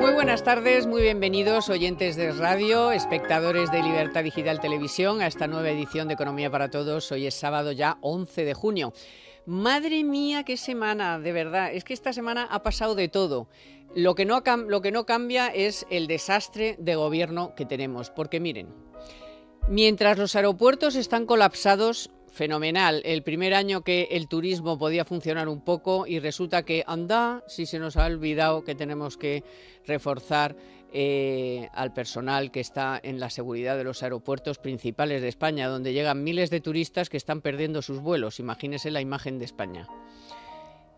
Muy buenas tardes, muy bienvenidos oyentes de radio, espectadores de Libertad Digital Televisión a esta nueva edición de Economía para Todos. Hoy es sábado ya 11 de junio. Madre mía, qué semana, de verdad. Es que esta semana ha pasado de todo. Lo que no, lo que no cambia es el desastre de gobierno que tenemos. Porque miren, mientras los aeropuertos están colapsados, fenomenal. El primer año que el turismo podía funcionar un poco y resulta que anda, si se nos ha olvidado que tenemos que reforzar eh, al personal que está en la seguridad de los aeropuertos principales de España, donde llegan miles de turistas que están perdiendo sus vuelos. Imagínese la imagen de España.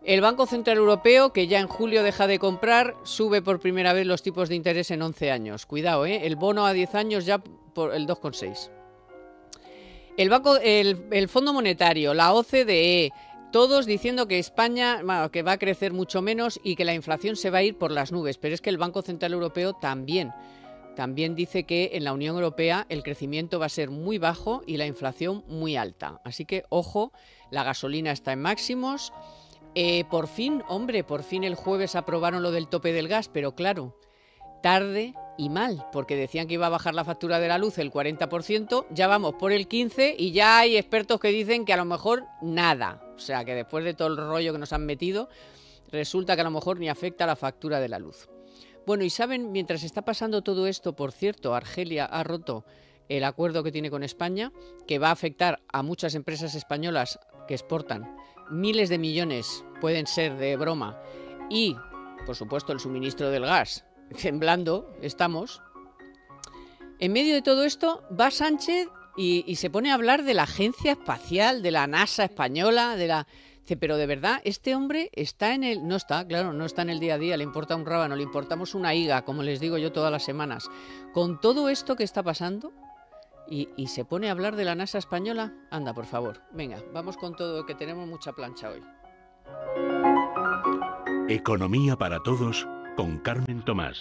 El Banco Central Europeo, que ya en julio deja de comprar, sube por primera vez los tipos de interés en 11 años. Cuidado, ¿eh? el bono a 10 años ya por el 2,6. El, banco, el, Fondo Monetario, la OCDE, todos diciendo que España que va a crecer mucho menos y que la inflación se va a ir por las nubes, pero es que el Banco Central Europeo también también dice que en la Unión Europea el crecimiento va a ser muy bajo y la inflación muy alta. Así que ojo, la gasolina está en máximos. Eh, por fin, hombre, por fin el jueves aprobaron lo del tope del gas, pero claro, tarde, y mal, porque decían que iba a bajar la factura de la luz el 40%, ya vamos por el 15% y ya hay expertos que dicen que a lo mejor nada. O sea, que después de todo el rollo que nos han metido, resulta que a lo mejor ni afecta la factura de la luz. Bueno, y saben, mientras está pasando todo esto, por cierto, Argelia ha roto el acuerdo que tiene con España, que va a afectar a muchas empresas españolas que exportan. Miles de millones pueden ser de broma. Y, por supuesto, el suministro del gas, temblando estamos. En medio de todo esto va Sánchez y, se pone a hablar de la agencia espacial, de la NASA española, de la... pero de verdad, este hombre está en el... No está, claro, no está en el día a día, le importa un rábano, le importamos una higa, como les digo yo todas las semanas. Con todo esto que está pasando, y, y, se pone a hablar de la NASA española. Anda, por favor. Venga, vamos con todo, que tenemos mucha plancha hoy. Economía para todos con Carmen Tomás.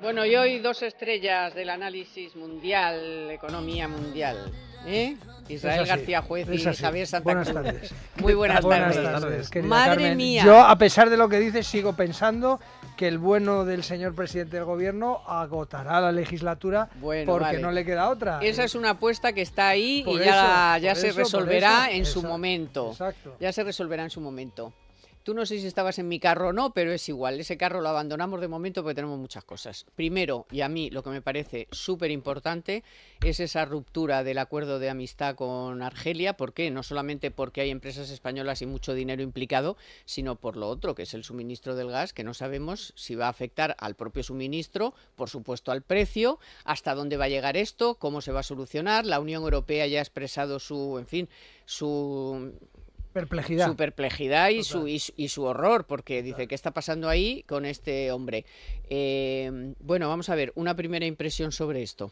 Bueno, y hoy dos estrellas del análisis mundial, economía mundial. ¿Eh? Israel García Juez y Javier Santa tardes. Muy buenas, tardes. Madre mía. Yo, a pesar de lo que dices, sigo pensando que el bueno del señor presidente del gobierno agotará la legislatura porque no le queda otra. Esa es una apuesta que está ahí y ya, se resolverá en su momento. Ya se resolverá en su momento. Tú no sé si estabas en mi carro o no, pero es igual. Ese carro lo abandonamos de momento porque tenemos muchas cosas. Primero, y a mí lo que me parece súper importante, es esa ruptura del acuerdo de amistad con Argelia. ¿Por qué? No solamente porque hay empresas españolas y mucho dinero implicado, sino por lo otro, que es el suministro del gas, que no sabemos si va a afectar al propio suministro, por supuesto al precio, hasta dónde va a llegar esto, cómo se va a solucionar. La Unión Europea ya ha expresado su, en fin, su perplejidad. su perplejidad y su, y, su, horror, porque dice, ¿qué está pasando ahí con este hombre? Em, bueno, vamos a ver, una primera impresión sobre esto.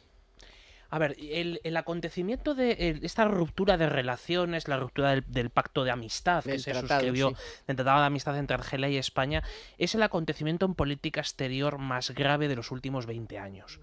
A ver, el, acontecimiento de esta ruptura de relaciones, la ruptura del, pacto de amistad que se suscribió, del tratado de amistad entre Argelia y España, es el acontecimiento en política exterior más grave de los últimos 20 años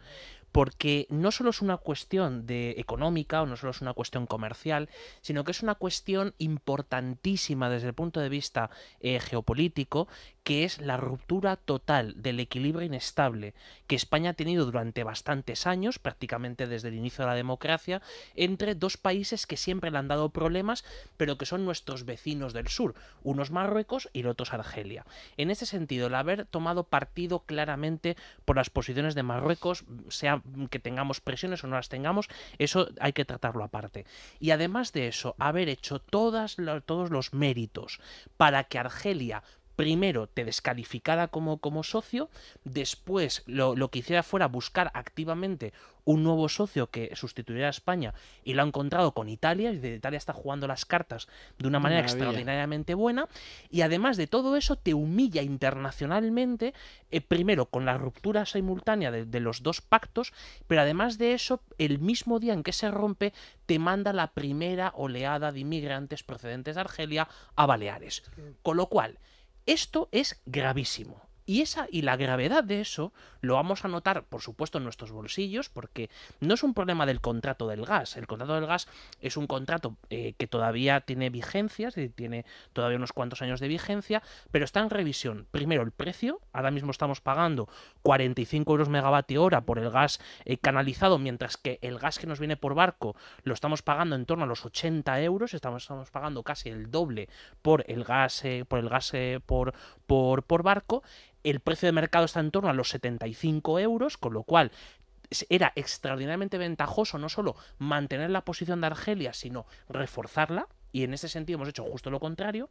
porque no solo es una cuestión económica o no solo es una cuestión comercial, sino que es una cuestión importantísima desde el punto de vista eh, geopolítico, que es la ruptura total del equilibrio inestable que España ha tenido durante bastantes años, prácticamente desde el inicio de la democracia, entre dos países que siempre le han dado problemas, pero que son nuestros vecinos del sur, unos Marruecos y el otro Argelia. En ese sentido, el haber tomado partido claramente por las posiciones de Marruecos, sea que tengamos presiones o no las tengamos, eso hay que tratarlo aparte. Y además de eso, haber hecho todas, todos los méritos para que Argelia primero te descalificara como, como socio, después lo, que hiciera fuera buscar activamente un nuevo socio que sustituyera a España y lo ha encontrado con Italia, y de Italia está jugando las cartas de una manera extraordinariamente buena, y además de todo eso te humilla internacionalmente, eh, primero con la ruptura simultánea de los dos pactos, pero además de eso, el mismo día en que se rompe, te manda la primera oleada de inmigrantes procedentes de Argelia a Baleares. Con lo cual, esto es gravísimo. Y, esa, y la gravedad de eso lo vamos a notar, por supuesto, en nuestros bolsillos, porque no es un problema del contrato del gas. El contrato del gas es un contrato eh, que todavía tiene vigencia, tiene todavía unos cuantos años de vigencia, pero está en revisión. Primero, el precio. Ahora mismo estamos pagando 45 euros megavatio hora por el gas eh, canalizado, mientras que el gas que nos viene por barco lo estamos pagando en torno a los 80 euros. Estamos, estamos pagando casi el doble por el gas, eh, por, el gas por, por, por barco el precio de mercado está en torno a los 75 euros, con lo cual era extraordinariamente ventajoso no solo mantener la posición de Argelia, sino reforzarla, y en ese sentido hemos hecho justo lo contrario.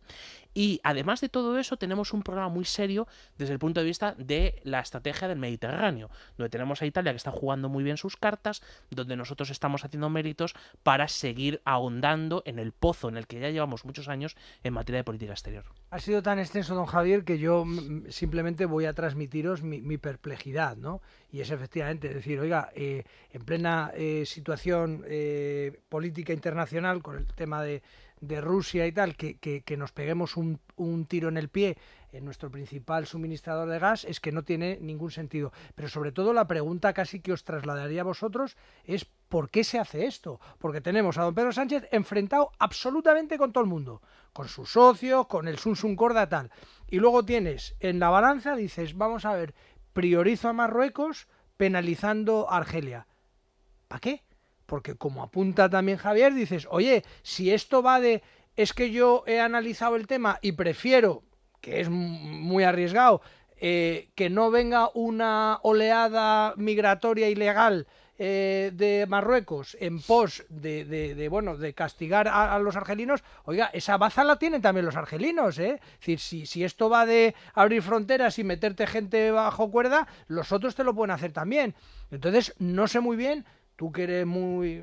Y además de todo eso, tenemos un programa muy serio desde el punto de vista de la estrategia del Mediterráneo, donde tenemos a Italia que está jugando muy bien sus cartas, donde nosotros estamos haciendo méritos para seguir ahondando en el pozo en el que ya llevamos muchos años en materia de política exterior. Ha sido tan extenso, don Javier, que yo simplemente voy a transmitiros mi, mi perplejidad, ¿no? y es efectivamente decir, oiga, eh, en plena eh, situación eh, política internacional con el tema de, Rusia y tal, que, nos peguemos un, tiro en el pie en nuestro principal suministrador de gas, es que no tiene ningún sentido. Pero sobre todo la pregunta casi que os trasladaría a vosotros es ¿por qué se hace esto? Porque tenemos a don Pedro Sánchez enfrentado absolutamente con todo el mundo, con sus socios, con el Sun Sun Corda tal. Y luego tienes en la balanza, dices, vamos a ver, priorizo a Marruecos penalizando a Argelia. ¿Para qué? Porque como apunta también Javier, dices, oye, si esto va de es que yo he analizado el tema y prefiero, que es muy arriesgado, eh, que no venga una oleada migratoria ilegal eh, de Marruecos en pos de, bueno, de castigar a, los argelinos, oiga, esa baza la tienen también los argelinos, ¿eh? Es decir, si, si esto va de abrir fronteras y meterte gente bajo cuerda, los otros te lo pueden hacer también. Entonces, no sé muy bien, tú que eres muy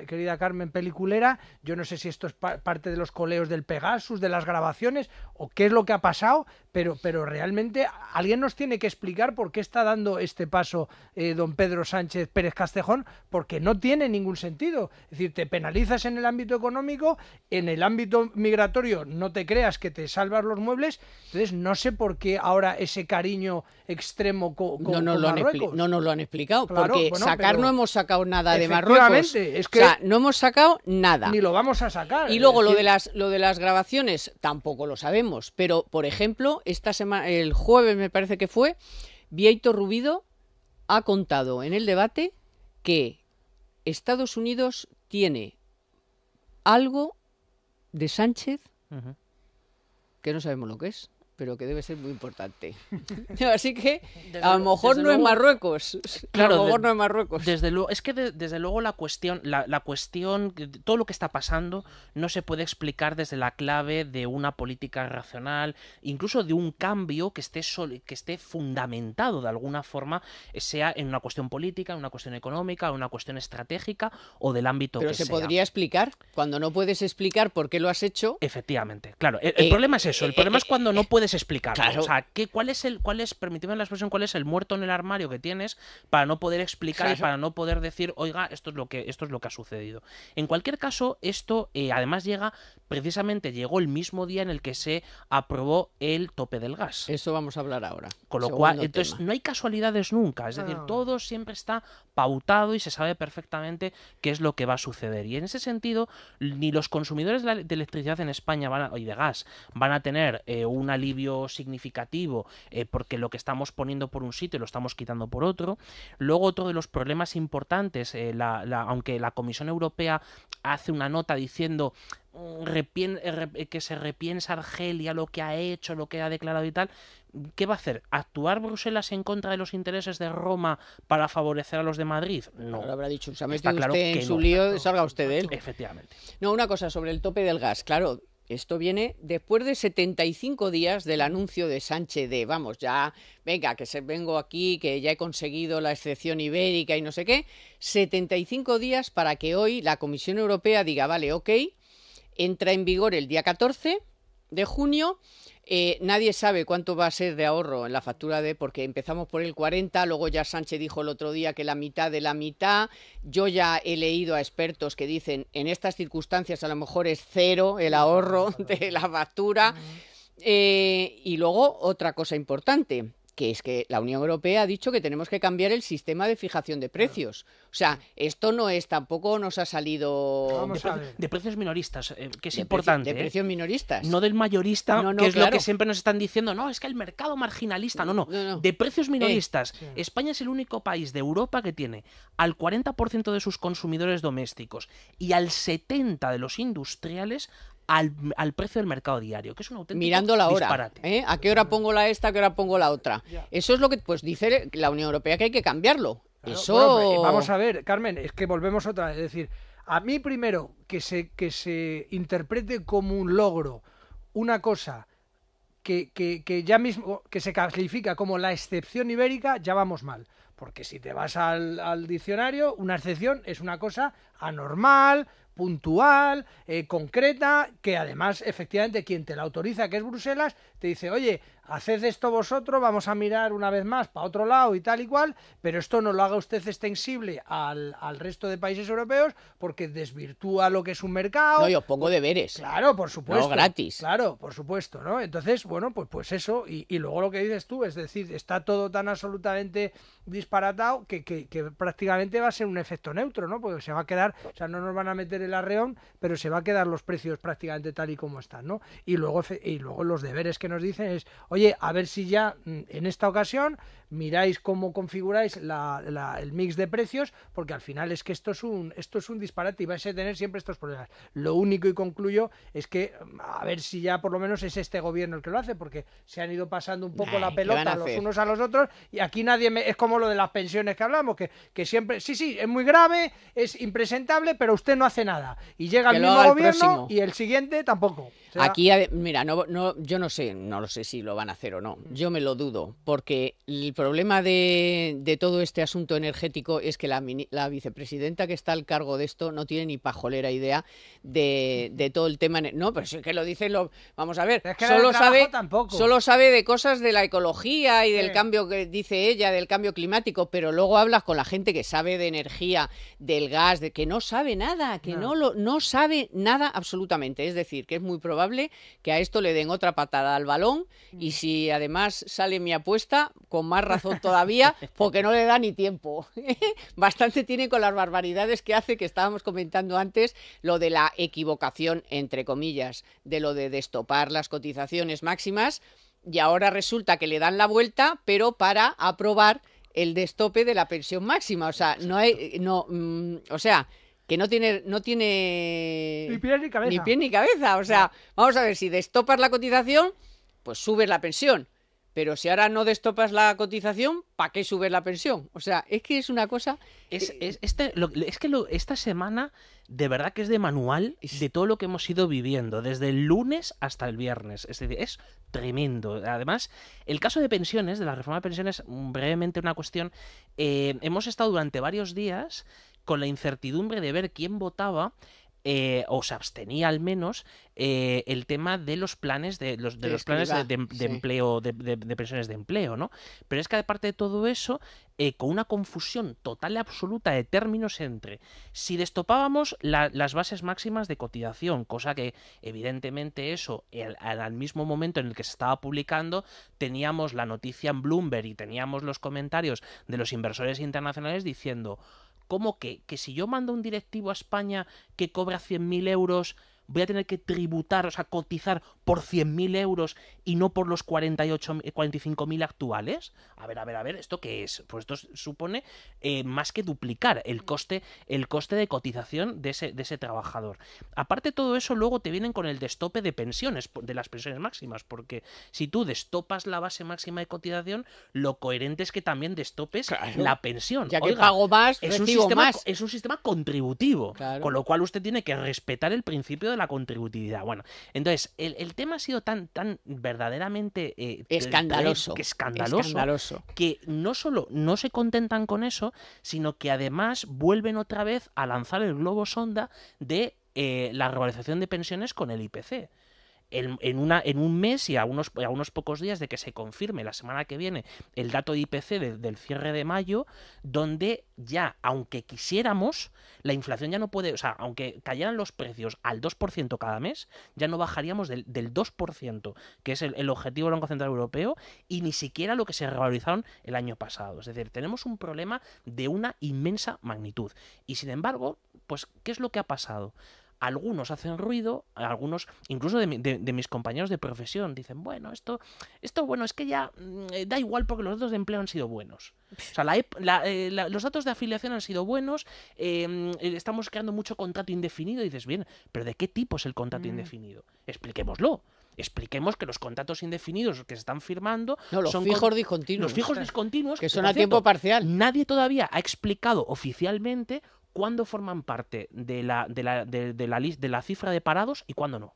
querida Carmen Peliculera. Yo no sé si esto es parte de los coleos del Pegasus, de las grabaciones, o qué es lo que ha pasado, pero, pero realmente alguien nos tiene que explicar por qué está dando este paso eh, don Pedro Sánchez Pérez Castejón, porque no tiene ningún sentido. Es decir, te penalizas en el ámbito económico, en el ámbito migratorio no te creas que te salvas los muebles, entonces no sé por qué ahora ese cariño extremo con, no, no, lo han nos lo han explicado, porque sacar no hemos sacado nada de Marruecos. Es sea, ¿eh? no hemos sacado nada. Ni lo vamos a sacar. Y luego lo de, las, lo de las grabaciones tampoco lo sabemos, pero por ejemplo, esta semana, el jueves me parece que fue, Vieito Rubido ha contado en el debate que Estados Unidos tiene algo de Sánchez que no sabemos lo que es pero que debe ser muy importante. Así que a lo mejor no en es Marruecos. Claro, a lo mejor no es Marruecos. Desde luego, es que desde luego la cuestión, la, cuestión, todo lo que está pasando no se puede explicar desde la clave de una política racional, incluso de un cambio que esté que esté fundamentado de alguna forma, eh, sea en una cuestión política, en una cuestión económica, en una cuestión estratégica o del ámbito pero que se podría explicar cuando no puedes explicar por qué lo has hecho. Efectivamente, claro. El, eh, problema es eso. El eh, problema es cuando no puedes explicar. O sea, ¿qué, ¿cuál es el, cuál es, permíteme la expresión, cuál es el muerto en el armario que tienes para no poder explicar y para no poder decir, oiga, esto es lo que, esto es lo que ha sucedido? En cualquier caso, esto eh, además llega, precisamente llegó el mismo día en el que se aprobó el tope del gas. Eso vamos a hablar ahora. Con lo cual, entonces, no hay casualidades nunca. Es decir, todo siempre está pautado y se sabe perfectamente qué es lo que va a suceder. Y en ese sentido, ni los consumidores de electricidad en España van a, y de gas van a tener eh, un alivio significativo eh, porque lo que estamos poniendo por un sitio lo estamos quitando por otro. Luego otro de los problemas importantes, eh, aunque la Comisión Europea hace una nota diciendo mm, eh, que se repiensa Argelia lo que ha hecho, lo que ha declarado y tal, ¿qué va a hacer? ¿Actuar Bruselas en contra de los intereses de Roma para favorecer a los de Madrid? No. Lo habrá dicho, usted claro en su lío, salga usted Efectivamente. No, una cosa sobre el tope del gas. Claro, esto viene después de 75 días del anuncio de Sánchez de, vamos, ya, venga, que se vengo aquí, que ya he conseguido la excepción ibérica y no sé qué. 75 días para que hoy la Comisión Europea diga, vale, ok, entra en vigor el día 14 de junio. Eh, nadie sabe cuánto va a ser de ahorro en la factura de, porque empezamos por el 40, luego ya Sánchez dijo el otro día que la mitad de la mitad. Yo ya he leído a expertos que dicen en estas circunstancias a lo mejor es cero el ahorro de la factura. Eh, y luego otra cosa importante, que es que la Unión Europea ha dicho que tenemos que cambiar el sistema de fijación de precios. O sea, esto no es tampoco nos ha salido de, precios minoristas, eh, que es importante. de ¿eh? precios minoristas. No del mayorista, que es lo que siempre nos están diciendo, no, es que el mercado marginalista, no, no, de precios eh. minoristas. España es el único país de Europa que tiene al 40% de sus consumidores domésticos y al 70 de los industriales al, precio del mercado diario, que es un Mirando la hora, disparate. ¿eh? ¿A qué hora pongo la esta, a qué hora pongo la otra? Eso es lo que pues dice la Unión Europea que hay que cambiarlo. Eso... vamos a ver, Carmen, es que volvemos otra vez. Es decir, a mí primero que se, que se interprete como un logro una cosa que, ya mismo que se califica como la excepción ibérica, ya vamos mal. Porque si te vas al, al, diccionario, una excepción es una cosa anormal, puntual, eh, concreta, que además efectivamente quien te la autoriza, que es Bruselas, te dice, oye, haced esto vosotros, vamos a mirar una vez más para otro lado y tal y cual, pero esto no lo haga usted extensible al, al resto de países europeos porque desvirtúa lo que es un mercado. No, yo pongo deberes. Claro, por supuesto. No gratis. Claro, por supuesto, ¿no? Entonces, bueno, pues, pues eso, y, luego lo que dices tú, es decir, está todo tan absolutamente disparatado que, que prácticamente va a ser un efecto neutro, ¿no? Porque se va a quedar o sea, no nos van a meter el arreón, pero se va a quedar los precios prácticamente tal y como están, ¿no? Y luego, y luego los deberes que nos dicen es, oye, a ver si ya mm, en esta ocasión miráis cómo configuráis el mix de precios, porque al final es que esto es un esto es un disparate y vais a tener siempre estos problemas. Lo único y concluyo es que mm, a ver si ya por lo menos es este gobierno el que lo hace, porque se han ido pasando un poco la pelota los unos a los otros y aquí nadie me, es como lo de las pensiones que hablamos, que, que siempre sí sí es muy grave, es impresionante pero usted no hace nada. Y llega el mismo gobierno y el siguiente tampoco. Aquí, mira, no, yo no sé, no lo sé si lo van a hacer o no. Mm. Yo me lo dudo, porque el problema de, todo este asunto energético es que la, vicepresidenta que está al cargo de esto no tiene ni pajolera idea de, todo el tema. No, pero si es que lo dice... lo, vamos a ver, solo, sabe, tampoco. solo sabe de cosas de la ecología y del cambio que dice ella, del cambio climático, pero luego hablas con la gente que sabe de energía, del gas, de que no sabe nada, que no, no lo, no sabe nada absolutamente. Es decir, que es muy probable que a esto le den otra patada al balón y mm. si además sale mi apuesta, con más razón todavía, porque no le da ni tiempo. Bastante tiene con las barbaridades que hace, que estábamos comentando antes, lo de la equivocación, entre comillas, de lo de destopar las cotizaciones máximas y ahora resulta que le dan la vuelta, pero para aprobar el destope de la pensión máxima. O sea, no hay, no, mm, o sea, que no tiene, no tiene ni pies ni cabeza. ni cabeza. O sea, vamos a ver, si destopas la cotización, pues subes la pensión. Pero si ahora no destopas la cotización, ¿para qué subes la pensión? O sea, es que es una cosa. Es, este, es que esta semana de verdad que es de manual de todo lo que hemos ido viviendo, desde el lunes hasta el viernes. Es tremendo. Además, el caso de pensiones, de la reforma de pensiones, mm, brevemente una cuestión. Eh, hemos estado durante varios días con la incertidumbre de ver quién votaba eh, o se abstenía al menos eh, el tema de los planes de los, de los planes de, em, empleo de, de, pensiones de empleo no pero es que aparte de todo eso eh, con una confusión total y absoluta de términos entre si destopábamos las bases máximas de cotización cosa que evidentemente eso al mismo momento en el que se estaba publicando teníamos la noticia en Bloomberg y teníamos los comentarios de los inversores internacionales diciendo ¿Cómo que? ¿Que si yo mando un directivo a España que cobra 100.000 euros voy a tener que tributar, o sea, cotizar por 100.000 euros y no por los 45.000 eh, actuales. A ver, a ver, a ver, ¿esto qué es? Pues esto supone eh, más que duplicar el coste, el coste de cotización de ese, trabajador. Aparte todo eso, luego te vienen con el destope de pensiones, de las pensiones máximas, porque si tú destopas la base máxima de cotización, lo coherente es que también destopes la pensión. Ya que pago más, es un sistema, Es un sistema contributivo, con lo cual usted tiene que respetar el principio de la contributividad. Bueno, entonces, el, el tema ha sido tan, tan verdaderamente eh, escandaloso. Que escandaloso, Que no solo no se contentan con eso, sino que además vuelven otra vez a lanzar el globo sonda de eh, la revalorización de pensiones con el IPC en, una, en un mes y a unos, pocos días de que se confirme la semana que viene el dato de IPC del cierre de mayo, donde ya, aunque quisiéramos, la inflación ya no puede, o sea, aunque cayeran los precios al 2% cada mes, ya no bajaríamos del, 2%, que es el, objetivo del Banco Central Europeo, y ni siquiera lo que se revalorizaron el año pasado. Es decir, tenemos un problema de una inmensa magnitud. Y sin embargo, pues, ¿qué es lo que ha pasado? algunos hacen ruido, algunos, incluso de, mis compañeros de profesión, dicen, bueno, esto, esto bueno, es que ya mm, eh, da igual porque los datos de empleo han sido buenos. Eh, los datos de afiliación han sido buenos, em, eh, estamos creando mucho contrato indefinido, y dices, bien, pero ¿de qué tipo es el contrato mm. indefinido? Expliquémoslo expliquemos que los contratos indefinidos que se están firmando no, los son fijos discontinuos. Los fijos discontinuos que son a tiempo parcial. Nadie todavía ha explicado oficialmente cuándo forman parte de la, de la, de, de la, de la cifra de parados y cuándo no.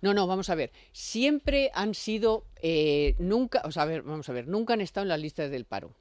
No, no, vamos a ver. Siempre han sido, eh, nunca, o ver, vamos a ver, nunca han estado en las listas del paro.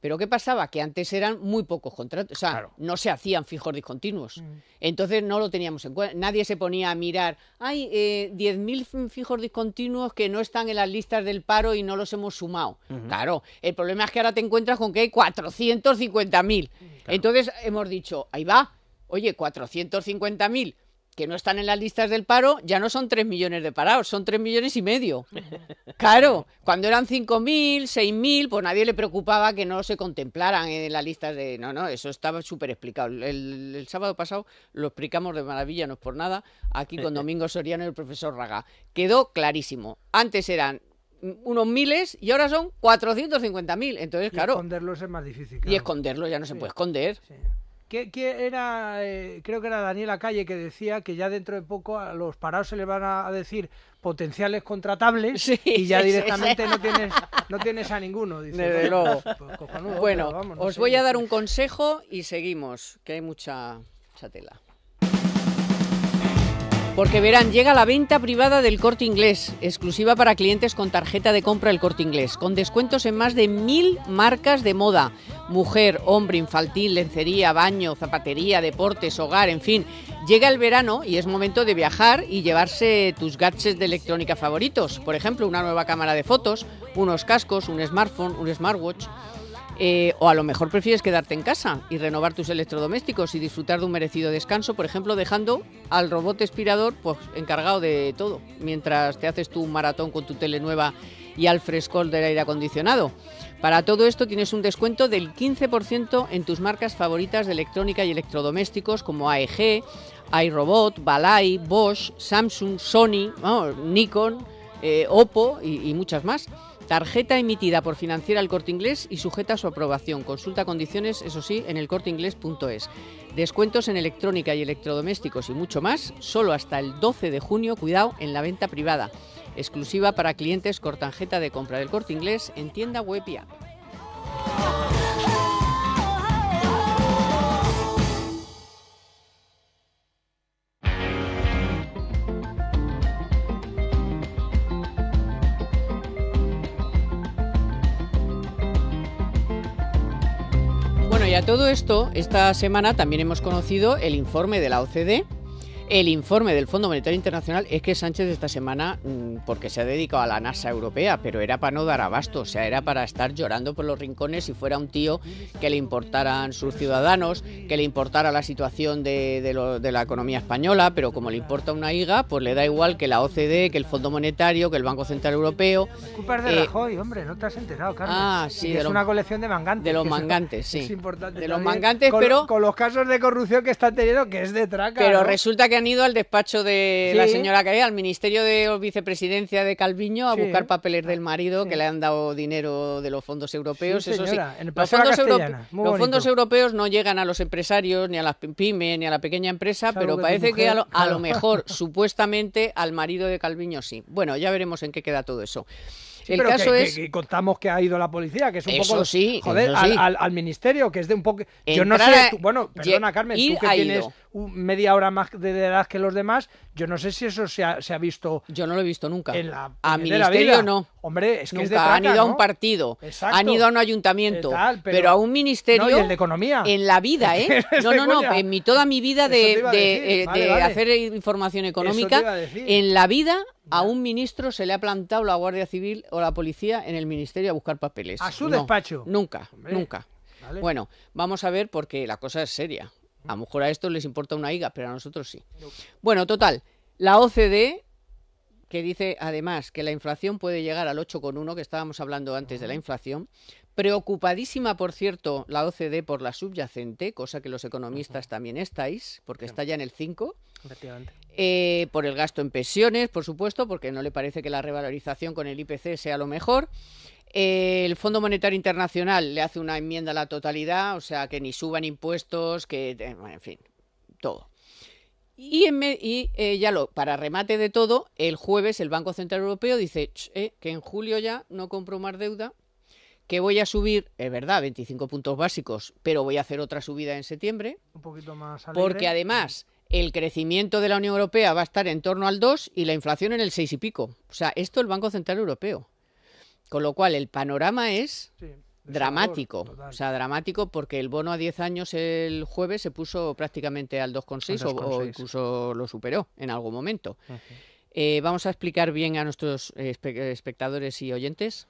Pero ¿qué pasaba? Que antes eran muy pocos contratos, o sea, no se hacían fijos discontinuos. Mm. Entonces no lo teníamos en cuenta. Nadie se ponía a mirar, hay eh, 10.000 fijos discontinuos que no están en las listas del paro y no los hemos sumado. Claro, el problema es que ahora te encuentras con que hay 450.000. Entonces hemos dicho, ahí va, oye, 450.000 que no están en las listas del paro, ya no son 3 millones de parados, son 3 millones y medio. Claro, cuando eran 5.000, 6.000, pues nadie le preocupaba que no se contemplaran en las listas de... No, no, eso estaba súper explicado. El, sábado pasado lo explicamos de maravilla, no es por nada, aquí con Domingo Soriano y el profesor Raga. Quedó clarísimo. Antes eran unos miles y ahora son 450.000. Entonces, y claro... esconderlos es más difícil. Y esconderlo ya no se puede esconder. Sí era, eh, creo que era Daniela Calle que decía que ya dentro de poco a los parados se les van a decir potenciales contratables y ya directamente no tienes a ninguno. Desde luego. Pues, pues, bueno, os voy a dar un consejo y seguimos, que hay mucha, mucha tela. Porque verán, llega la venta privada del Corte Inglés, exclusiva para clientes con tarjeta de compra del Corte Inglés, con descuentos en más de mil marcas de moda, mujer, hombre, infantil, lencería, baño, zapatería, deportes, hogar, en fin. Llega el verano y es momento de viajar y llevarse tus gadgets de electrónica favoritos. Por ejemplo, una nueva cámara de fotos, unos cascos, un smartphone, un smartwatch. Eh, o a lo mejor prefieres quedarte en casa y renovar tus electrodomésticos y disfrutar de un merecido descanso, por ejemplo, dejando al robot aspirador pues, encargado de todo, mientras te haces tu maratón con tu tele nueva y al frescor del aire acondicionado. Para todo esto tienes un descuento del 15% en tus marcas favoritas de electrónica y electrodomésticos como AEG, iRobot, Balay, Bosch, Samsung, Sony, Nikon, eh, Oppo y, muchas más. Tarjeta emitida por Financiera El Corte Inglés y sujeta a su aprobación. Consulta condiciones, eso sí, en elcorteinglés.es. Descuentos en electrónica y electrodomésticos y mucho más, solo hasta el 12 de junio, cuidado, en la venta privada exclusiva para clientes con tarjeta de compra del corte inglés en tienda web Bueno, y a todo esto, esta semana también hemos conocido el informe de la OCDE el informe del Fondo Monetario Internacional es que Sánchez esta semana, mm, porque se ha dedicado a la NASA europea, pero era para no dar abasto, o sea, era para estar llorando por los rincones si fuera un tío que le importaran sus ciudadanos, que le importara la situación de, la economía española, pero como le importa una higa, pues le da igual que la OCDE, que el Fondo Monetario, que el Banco Central Europeo. de eh, hombre, no te has enterado, Carlos. Ah, sí. Es una colección de mangantes. De los mangantes, sí. importante. De los mangantes, pero. Con los casos de corrupción que están teniendo, que es de traca. Pero resulta que han ido al despacho de la señora Calviño, al Ministerio de Vicepresidencia de Calviño, a buscar papeles del marido que le han dado dinero de los fondos europeos. Eso sí los, fondos europeos no llegan a los empresarios, ni a las pymes, ni a la pequeña empresa, pero parece que a lo, mejor, supuestamente, al marido de Calviño sí. Bueno, ya veremos en qué queda todo eso. el caso es que, contamos que ha ido la policía, que es un poco sí. Al, al, ministerio, que es de un poco. Yo no sé, bueno, perdona Carmen, tú que tienes media hora más de edad que los demás, yo no sé si eso se ha, visto. Yo no lo he visto nunca. En la a ministerio no. Hombre, es que han ido a un partido, han ido a un ayuntamiento, eh, pero, a un ministerio. de economía. En la vida, ¿eh? no, no, no. En mi toda mi vida de, eh, hacer información económica, en la vida a un ministro se le ha plantado la Guardia Civil o la policía en el ministerio a buscar papeles. A su despacho. Nunca, nunca. Bueno, vamos a ver porque la cosa es seria. A lo mejor a estos les importa una higa, pero a nosotros sí. Bueno, total, la OCDE, que dice además que la inflación puede llegar al 8,1, que estábamos hablando antes de la inflación, Preocupadísima, por cierto, la OCDE por la subyacente, cosa que los economistas también estáis, porque está ya en el 5. Eh, por el gasto en pensiones, por supuesto, porque no le parece que la revalorización con el IPC sea lo mejor. Eh, el Fondo Monetario Internacional le hace una enmienda a la totalidad, o sea, que ni suban impuestos, que, en fin, todo. Y, y eh, ya lo, para remate de todo, el jueves el Banco Central Europeo dice que en julio ya no compro más deuda que voy a subir, es verdad, 25 puntos básicos, pero voy a hacer otra subida en septiembre. Un poquito más Porque además el crecimiento de la Unión Europea va a estar en torno al 2 y la inflación en el 6 y pico. O sea, esto el Banco Central Europeo. Con lo cual, el panorama es dramático. o sea, dramático porque el bono a 10 años el jueves se puso prácticamente al 2,6 o, incluso lo superó en algún momento. Eh, vamos a explicar bien a nuestros espectadores y oyentes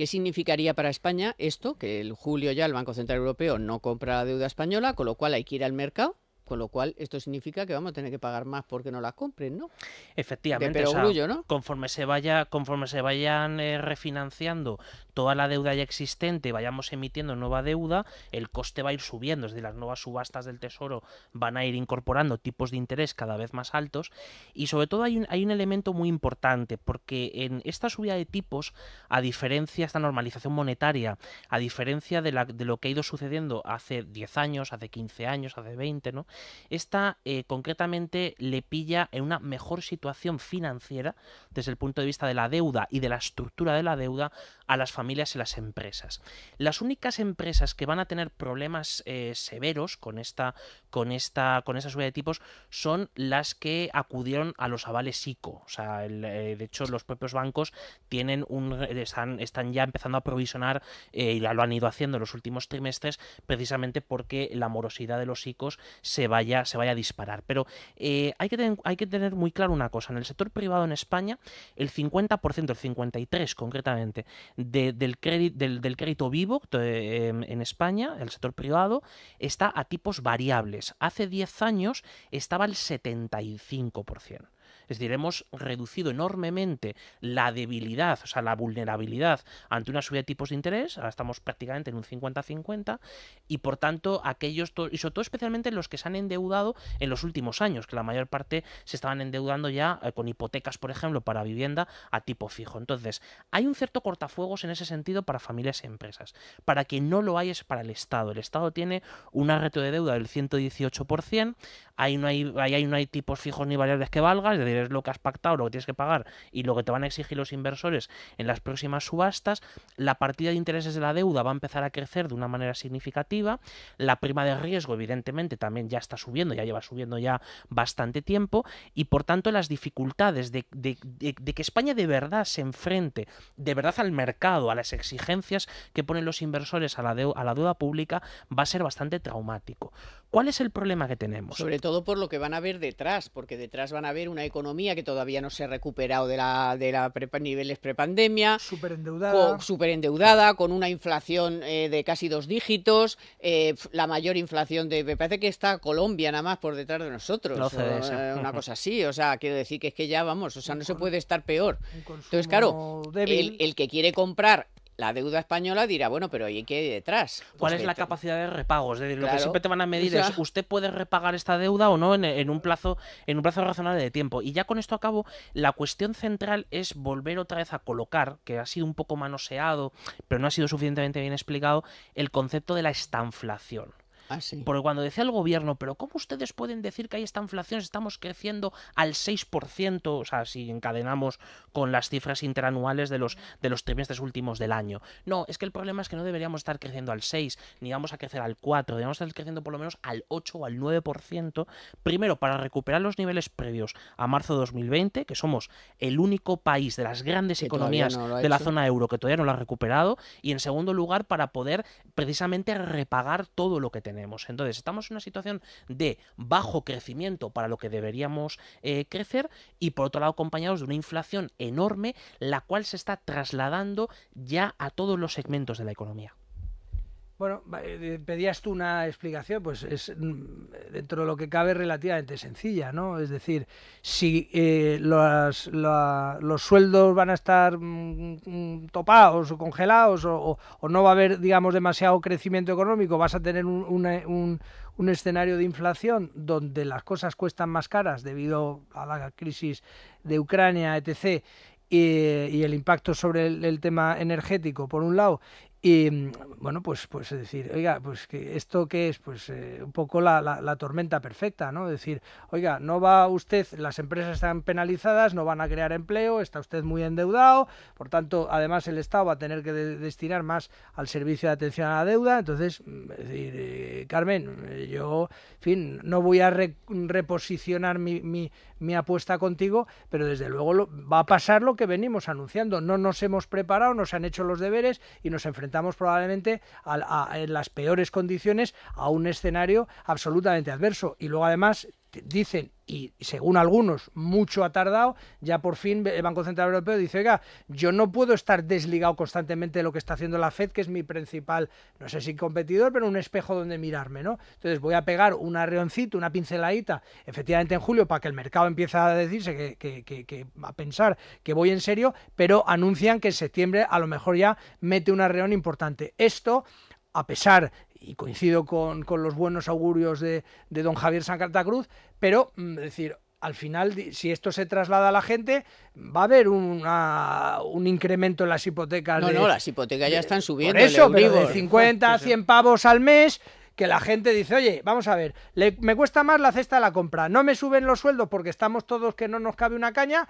¿Qué significaría para España esto? Que en julio ya el Banco Central Europeo no compra la deuda española, con lo cual hay que ir al mercado con lo cual, esto significa que vamos a tener que pagar más porque no la compren, ¿no? Efectivamente, conforme se vaya, conforme se vayan eh, refinanciando toda la deuda ya existente vayamos emitiendo nueva deuda, el coste va a ir subiendo, es decir, las nuevas subastas del Tesoro van a ir incorporando tipos de interés cada vez más altos y sobre todo hay un, elemento muy importante porque en esta subida de tipos, a diferencia esta normalización monetaria, a diferencia de, de lo que ha ido sucediendo hace 10 años, hace 15 años, hace 20, ¿no? Esta eh, concretamente le pilla en una mejor situación financiera desde el punto de vista de la deuda y de la estructura de la deuda a las familias y las empresas. Las únicas empresas que van a tener problemas eh, severos con esta, con esta, con esa subida de tipos son las que acudieron a los avales ICO. O sea, eh, de hecho, los propios bancos tienen un, están, ya empezando a provisionar eh, y lo han ido haciendo en los últimos trimestres, precisamente porque la morosidad de los ICOs se vaya, se vaya a disparar. Pero hay, que tener, hay que tener muy claro una cosa: en el sector privado en España, el 50%, el 53% concretamente, de eh, del, crédito, del, crédito vivo eh, en España, el sector privado, está a tipos variables. Hace 10 años estaba el 75% es pues decir, hemos reducido enormemente la debilidad, o sea, la vulnerabilidad ante una subida de tipos de interés, ahora estamos prácticamente en un 50-50, y por tanto aquellos, y sobre todo especialmente los que se han endeudado en los últimos años, que la mayor parte se estaban endeudando ya eh, con hipotecas, por ejemplo, para vivienda a tipo fijo. Entonces, hay un cierto cortafuegos en ese sentido para familias y empresas. Para quien no lo hay es para el Estado. El Estado tiene un reto de deuda del 118%, ahí no hay, ahí no hay tipos fijos ni variables que valgan, es es lo que has pactado, lo que tienes que pagar y lo que te van a exigir los inversores en las próximas subastas, la partida de intereses de la deuda va a empezar a crecer de una manera significativa, la prima de riesgo evidentemente también ya está subiendo, ya lleva subiendo ya bastante tiempo y por tanto las dificultades de, que España de verdad se enfrente, de verdad al mercado, a las exigencias que ponen los inversores a la, a la deuda pública, va a ser bastante traumático. ¿Cuál es el problema que tenemos? Sobre todo por lo que van a ver detrás, porque detrás van a ver una economía que todavía no se ha recuperado de la, de la pre niveles prepandemia, superendeudada, superendeudada, con una inflación eh, de casi dos dígitos, eh, la mayor inflación de me parece que está Colombia nada más por detrás de nosotros, eh, una cosa así, o sea, quiero decir que es que ya vamos, o sea, no se puede estar peor. Entonces, claro, el que quiere comprar la deuda española dirá, bueno, pero ¿y que hay detrás? ¿Cuál pues es la capacidad de repago? Es decir, lo que siempre te van a medir es, ¿usted puede repagar esta deuda o no en, un plazo, en un plazo razonable de tiempo? Y ya con esto a cabo, la cuestión central es volver otra vez a colocar, que ha sido un poco manoseado, pero no ha sido suficientemente bien explicado, el concepto de la estanflación. Ah, Porque cuando decía el gobierno, pero ¿cómo ustedes pueden decir que hay esta inflación? si Estamos creciendo al 6%, o sea, si encadenamos con las cifras interanuales de los, de los trimestres últimos del año. No, es que el problema es que no deberíamos estar creciendo al 6, ni vamos a crecer al 4, debemos estar creciendo por lo menos al 8 o al 9%, primero para recuperar los niveles previos a marzo de 2020, que somos el único país de las grandes economías de la zona euro que todavía no lo ha recuperado, y en segundo lugar para poder precisamente repagar todo lo que tenemos entonces, estamos en una situación de bajo crecimiento para lo que deberíamos eh, crecer y por otro lado acompañados de una inflación enorme, la cual se está trasladando ya a todos los segmentos de la economía. Bueno, eh, pedías tú una explicación, pues es mm, dentro de lo que cabe relativamente sencilla, ¿no? Es decir, si eh, los, sueldos van a estar mm, mm, topados o congelados o, no va a haber, digamos, demasiado crecimiento económico, vas a tener un, un escenario de inflación donde las cosas cuestan más caras debido a la crisis de Ucrania, etc., eh, y, el impacto sobre el, tema energético, por un lado, y mm, bueno, pues, pues decir, oiga, pues que esto que es, pues eh, un poco la, tormenta perfecta, ¿no? Decir, oiga, no va usted, las empresas están penalizadas, no van a crear empleo, está usted muy endeudado, por tanto, además el Estado va a tener que destinar más al servicio de atención a la deuda, entonces, mm, eh, Carmen, eh, yo, en fin, no voy a reposicionar mi, apuesta contigo, pero desde luego lo, va a pasar lo que venimos anunciando, no nos hemos preparado, no nos han hecho los deberes y nos enfrentamos enfrentamos probablemente a, en las peores condiciones a un escenario absolutamente adverso. Y luego además dicen, y según algunos, mucho ha tardado, ya por fin el Banco Central Europeo dice, oiga, yo no puedo estar desligado constantemente de lo que está haciendo la Fed, que es mi principal, no sé si competidor, pero un espejo donde mirarme, ¿no? Entonces voy a pegar un arreoncito, una pinceladita, efectivamente en julio, para que el mercado empiece a decirse que, que, a pensar que voy en serio, pero anuncian que en septiembre a lo mejor ya mete una arreón importante. Esto a pesar y coincido con, con, los buenos augurios de, de don Javier Santa Cruz, pero mm, decir, al final, si esto se traslada a la gente, va a haber un incremento en las hipotecas. No, no, las hipotecas ya están subiendo. Por eso, de 50 a 100 pavos al mes, que la gente dice, oye, vamos a ver, me cuesta más la cesta de la compra, no me suben los sueldos porque estamos todos que no nos cabe una caña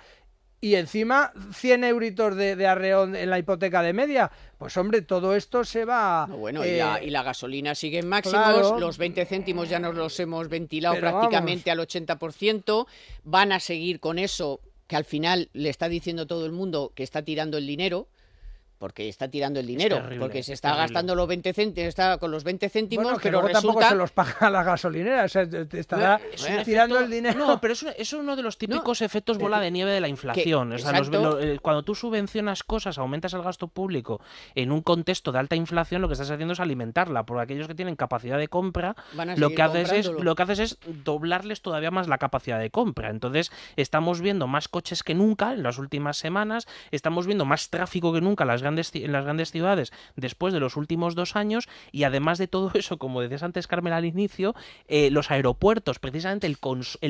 y encima 100 euritos de, arreón en la hipoteca de media. Pues hombre, todo esto se va... bueno, y, la, eh, gasolina sigue en máximos, los 20 céntimos ya nos los hemos ventilado prácticamente al 80%, van a seguir con eso que al final le está diciendo todo el mundo que está tirando el dinero, porque está tirando el dinero, porque se está gastando los 20 céntimos, está con los 20 céntimos, pero tampoco se los paga la gasolinera, o sea, te estará tirando el dinero. No, pero es uno de los típicos efectos bola de nieve de la inflación. Eh, cuando tú subvencionas cosas, aumentas el gasto público en un contexto de alta inflación, lo que estás haciendo es alimentarla, por aquellos que tienen capacidad de compra, lo que haces es lo que haces es doblarles todavía más la capacidad de compra. Entonces, estamos viendo más coches que nunca en las últimas semanas, estamos viendo más tráfico que nunca las grandes en las grandes ciudades después de los últimos dos años y además de todo eso, como decías antes Carmen al inicio, eh, los aeropuertos, precisamente el,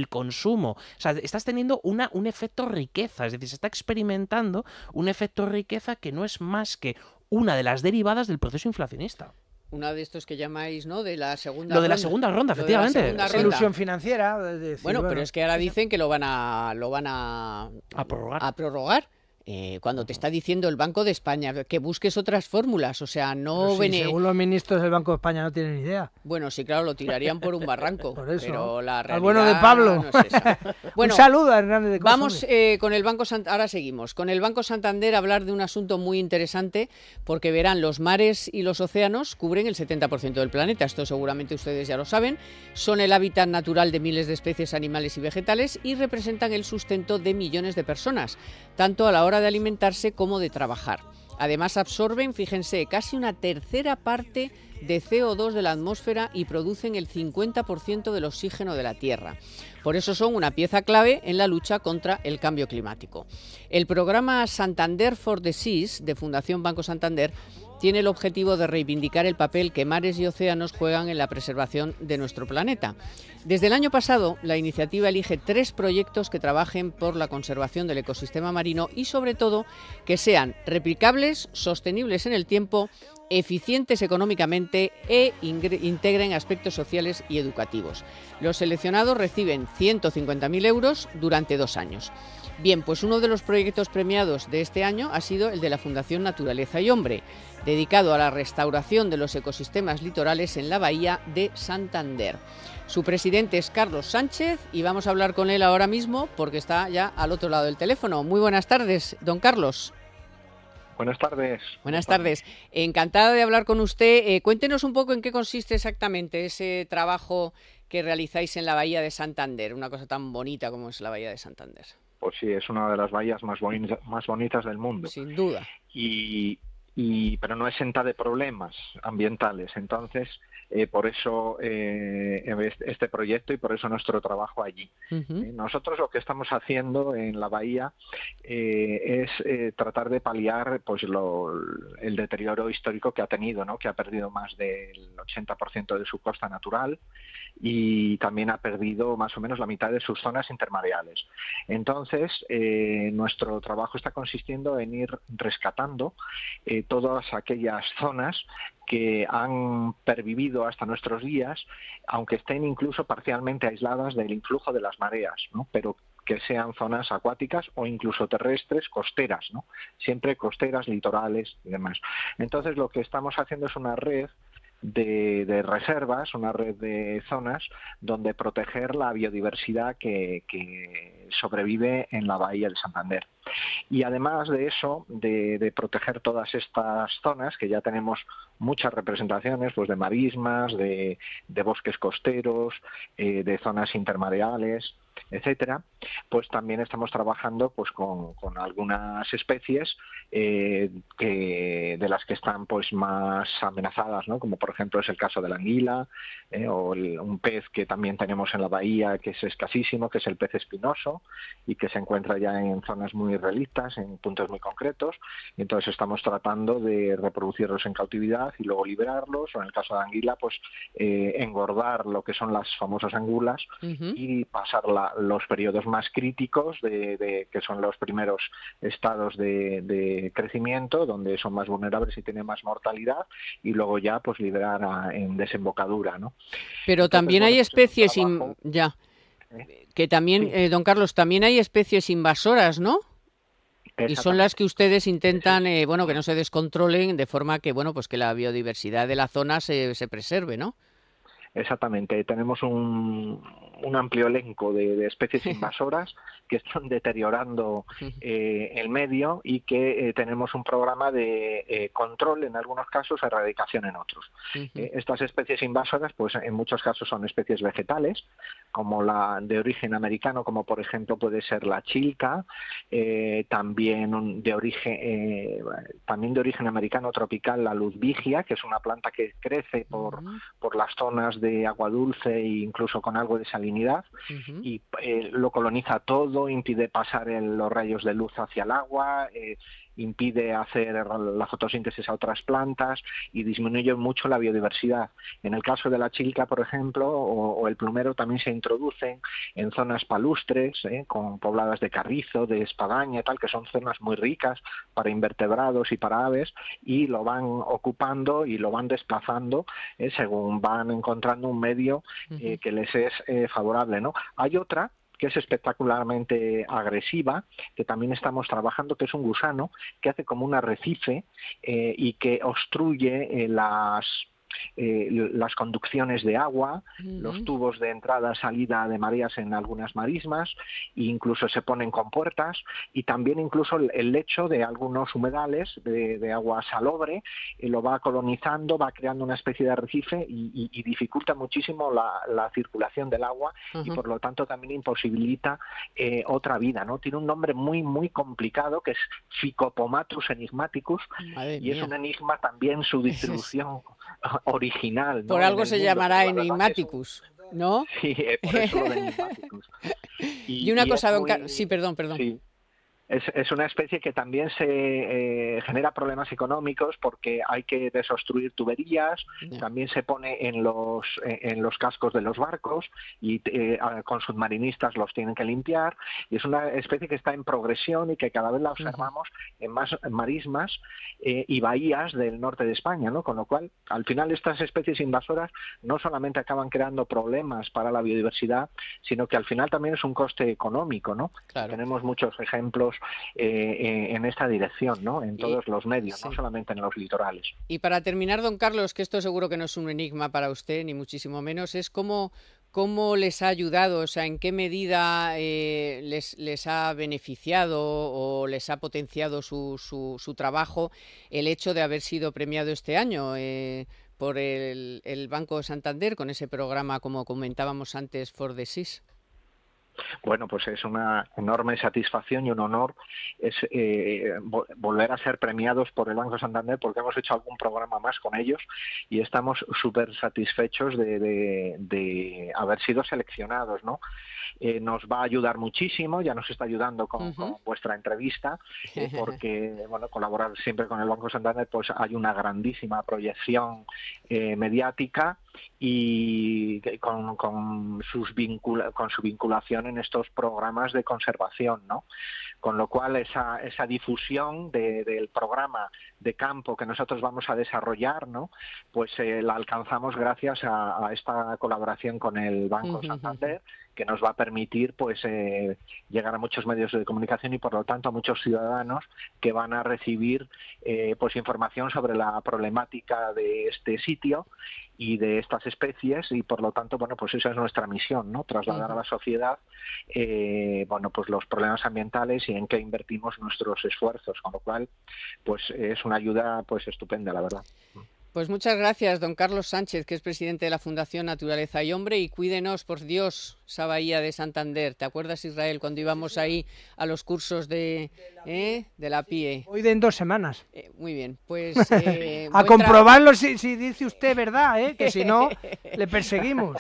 consumo, o sea, estás teniendo una, un efecto riqueza, es decir, se está experimentando un efecto riqueza que no es más que una de las derivadas del proceso inflacionista una de estos que llamáis, ¿no? De la segunda Lo de la segunda ronda, efectivamente. una segunda financiera. bueno, pero es que ahora dicen que lo van a lo van a, a A prorrogar. Eh, cuando te está diciendo el Banco de España que busques otras fórmulas, o sea, no... venir. según los ministros del Banco de España no tienen idea. Bueno, sí, claro, lo tirarían por un barranco, pero la realidad al bueno de Pablo. No un saludo Hernández de Vamos eh, con el Banco Santander, ahora seguimos, con el Banco Santander hablar de un asunto muy interesante, porque verán, los mares y los océanos cubren el 70% del planeta, esto seguramente ustedes ya lo saben, son el hábitat natural de miles de especies animales y vegetales y representan el sustento de millones de personas tanto a la hora de alimentarse como de trabajar. Además absorben, fíjense, casi una tercera parte de CO2 de la atmósfera y producen el 50% del oxígeno de la Tierra. Por eso son una pieza clave en la lucha contra el cambio climático. El programa Santander for the Seas de Fundación Banco Santander tiene el objetivo de reivindicar el papel que mares y océanos juegan en la preservación de nuestro planeta. Desde el año pasado, la iniciativa elige tres proyectos que trabajen por la conservación del ecosistema marino y, sobre todo, que sean replicables, sostenibles en el tiempo, eficientes económicamente e integren aspectos sociales y educativos. Los seleccionados reciben 150.000 euros durante dos años. Bien, pues uno de los proyectos premiados de este año ha sido el de la Fundación Naturaleza y Hombre, dedicado a la restauración de los ecosistemas litorales en la bahía de Santander. Su presidente es Carlos Sánchez y vamos a hablar con él ahora mismo porque está ya al otro lado del teléfono. Muy buenas tardes, don Carlos. Buenas tardes. Buenas tardes. Encantada de hablar con usted. Eh, cuéntenos un poco en qué consiste exactamente ese trabajo que realizáis en la Bahía de Santander, una cosa tan bonita como es la Bahía de Santander pues sí, es una de las bahías más, bonitas del mundo. Sin duda. Y, pero no es sentada de problemas ambientales. Entonces, eh, por eso eh, este, este proyecto y por eso nuestro trabajo allí. Eh, nosotros lo que estamos haciendo en la bahía es tratar de paliar pues el deterioro histórico que ha tenido, que ha perdido más del 80% de su costa natural y también ha perdido más o menos la mitad de sus zonas intermareales. Entonces, nuestro trabajo está consistiendo en ir rescatando todas aquellas zonas que han pervivido hasta nuestros días, aunque estén incluso parcialmente aisladas del influjo de las mareas, ¿no? pero que sean zonas acuáticas o incluso terrestres costeras, ¿no? siempre costeras, litorales y demás. Entonces lo que estamos haciendo es una red de, reservas, una red de zonas donde proteger la biodiversidad que, sobrevive en la bahía de Santander. Y además de eso, de, proteger todas estas zonas, que ya tenemos muchas representaciones pues de marismas, de, bosques costeros, eh, de zonas intermareales, etcétera, pues también estamos trabajando pues con, algunas especies eh, que, de las que están pues más amenazadas, ¿no? Como por ejemplo es el caso de la anguila eh, o un pez que también tenemos en la bahía que es escasísimo, que es el pez espinoso y que se encuentra ya en zonas muy relictas en puntos muy concretos. entonces estamos tratando de reproducirlos en cautividad y luego liberarlos o en el caso de anguila pues eh, engordar lo que son las famosas angulas y pasarla los periodos más críticos, de, que son los primeros estados de, crecimiento, donde son más vulnerables y tienen más mortalidad, y luego ya pues liberar en desembocadura. ¿no? Pero también hay pues, especies, ya, ¿Eh? que también, eh, don Carlos, también hay especies invasoras, ¿no? Y son las que ustedes intentan, eh, bueno, que no se descontrolen de forma que, bueno, pues que la biodiversidad de la zona se, se preserve, ¿no? Exactamente. Tenemos un, un amplio elenco de, especies invasoras que están deteriorando eh, el medio y que eh, tenemos un programa de eh, control en algunos casos, erradicación en otros. estas especies invasoras, pues en muchos casos son especies vegetales, como la de origen americano, como por ejemplo puede ser la chilca, también de origen también de origen americano tropical la luzvigia, que es una planta que crece por, por las zonas de agua dulce e incluso con algo de salinidad y eh, lo coloniza todo, impide pasar los rayos de luz hacia el agua, eh, impide hacer la fotosíntesis a otras plantas y disminuye mucho la biodiversidad. En el caso de la chilca, por ejemplo, o, el plumero también se introducen en zonas palustres, ¿eh? con pobladas de carrizo, de espadaña, tal, que son zonas muy ricas para invertebrados y para aves, y lo van ocupando y lo van desplazando ¿eh? según van encontrando un medio eh, que les es favorable. ¿no? Hay otra que es espectacularmente agresiva, que también estamos trabajando, que es un gusano que hace como un arrecife eh, y que obstruye eh, las eh, las conducciones de agua, los tubos de entrada-salida de mareas en algunas marismas, incluso se ponen con puertas y también incluso el lecho de algunos humedales de, agua salobre eh, lo va colonizando, va creando una especie de arrecife y, dificulta muchísimo la, circulación del agua y por lo tanto también imposibilita eh, otra vida. ¿no? Tiene un nombre muy, muy complicado que es Ficopomatus enigmaticus y es un enigma también su distribución. original. Por algo se llamará Enigmaticus, ¿no? Sí, eh, por eso Enigmaticus. Y, una cosa, sí, perdón, perdón es, una especie que también se eh, genera problemas económicos porque hay que desobstruir tuberías, también se pone en los, eh, en los cascos de los barcos y eh, con submarinistas los tienen que limpiar. Y es una especie que está en progresión y que cada vez la observamos en más marismas y bahías del norte de España, ¿no? Con lo cual, al final, estas especies invasoras no solamente acaban creando problemas para la biodiversidad, sino que al final también es un coste económico, ¿no? Tenemos muchos ejemplos eh, eh, en esta dirección, ¿no? En todos los medios, no solamente en los litorales. Y para terminar, don Carlos, que esto seguro que no es un enigma para usted, ni muchísimo menos, es cómo, cómo les ha ayudado, o sea, en qué medida eh, les, ha beneficiado o les ha potenciado su, su, su, trabajo el hecho de haber sido premiado este año por el, el Banco Santander con ese programa, como comentábamos antes, For bueno, pues es una enorme satisfacción y un honor eh, volver a ser premiados por el Banco Santander porque hemos hecho algún programa más con ellos y estamos súper satisfechos de, de, haber sido seleccionados, ¿no? Eh, nos va a ayudar muchísimo, ya nos está ayudando con, vuestra entrevista, porque bueno, colaborar siempre con el Banco Santander, pues hay una grandísima proyección eh, mediática y con, con sus con su vinculación en estos programas de conservación, ¿no? Con lo cual esa, esa difusión del programa de campo que nosotros vamos a desarrollar, ¿no? Pues eh, la alcanzamos gracias a, esta colaboración con el Banco Santander que nos va a permitir pues eh, llegar a muchos medios de comunicación y por lo tanto a muchos ciudadanos que van a recibir eh, pues información sobre la problemática de este sitio y de estas especies y por lo tanto bueno pues esa es nuestra misión no trasladar a la sociedad eh, bueno pues los problemas ambientales y en qué invertimos nuestros esfuerzos con lo cual pues es una ayuda pues estupenda la verdad pues muchas gracias, don Carlos Sánchez, que es presidente de la Fundación Naturaleza y Hombre, y cuídenos, por Dios, Sabahía de Santander. ¿Te acuerdas, Israel, cuando íbamos ahí a los cursos de, ¿eh? de la PIE? Hoy de en dos semanas. Eh, muy bien, pues... a eh, comprobarlo si, dice usted verdad, que si no, le perseguimos.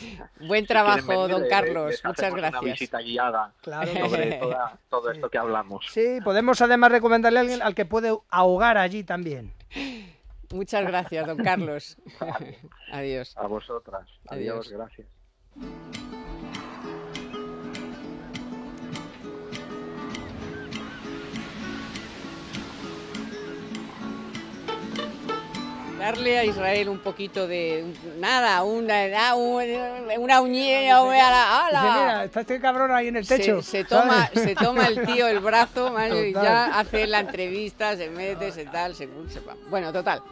Buen trabajo, don Carlos, muchas gracias. Una visita guiada claro. sobre todo esto que hablamos. Sí, podemos además recomendarle a alguien al que puede ahogar allí también. Muchas gracias, don Carlos. Adiós. A vosotras. Adiós, gracias. darle a Israel un poquito de nada, una una, uñera, está este cabrón ahí en el techo. Se, toma, se toma el tío el brazo, y ya hace la entrevista, se mete, se tal, según sepa. Bueno, total.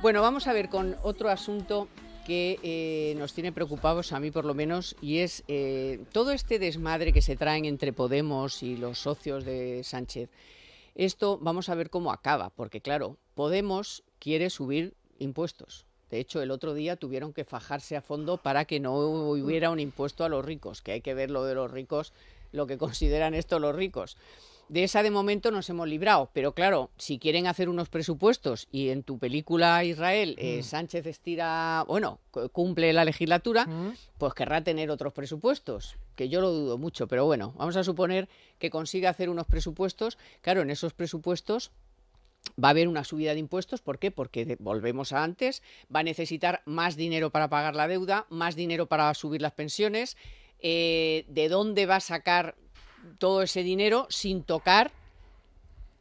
Bueno, vamos a ver con otro asunto que eh, nos tiene preocupados, a mí por lo menos, y es eh, todo este desmadre que se traen entre Podemos y los socios de Sánchez. Esto vamos a ver cómo acaba, porque claro, Podemos quiere subir impuestos. De hecho, el otro día tuvieron que fajarse a fondo para que no hubiera un impuesto a los ricos, que hay que ver lo de los ricos, lo que consideran esto los ricos. De esa de momento nos hemos librado, pero claro, si quieren hacer unos presupuestos y en tu película Israel eh, mm. Sánchez estira, bueno, cumple la legislatura, mm. pues querrá tener otros presupuestos, que yo lo dudo mucho, pero bueno, vamos a suponer que consiga hacer unos presupuestos. Claro, en esos presupuestos Va a haber una subida de impuestos, ¿por qué? Porque volvemos a antes, va a necesitar más dinero para pagar la deuda, más dinero para subir las pensiones. Eh, ¿De dónde va a sacar todo ese dinero sin tocar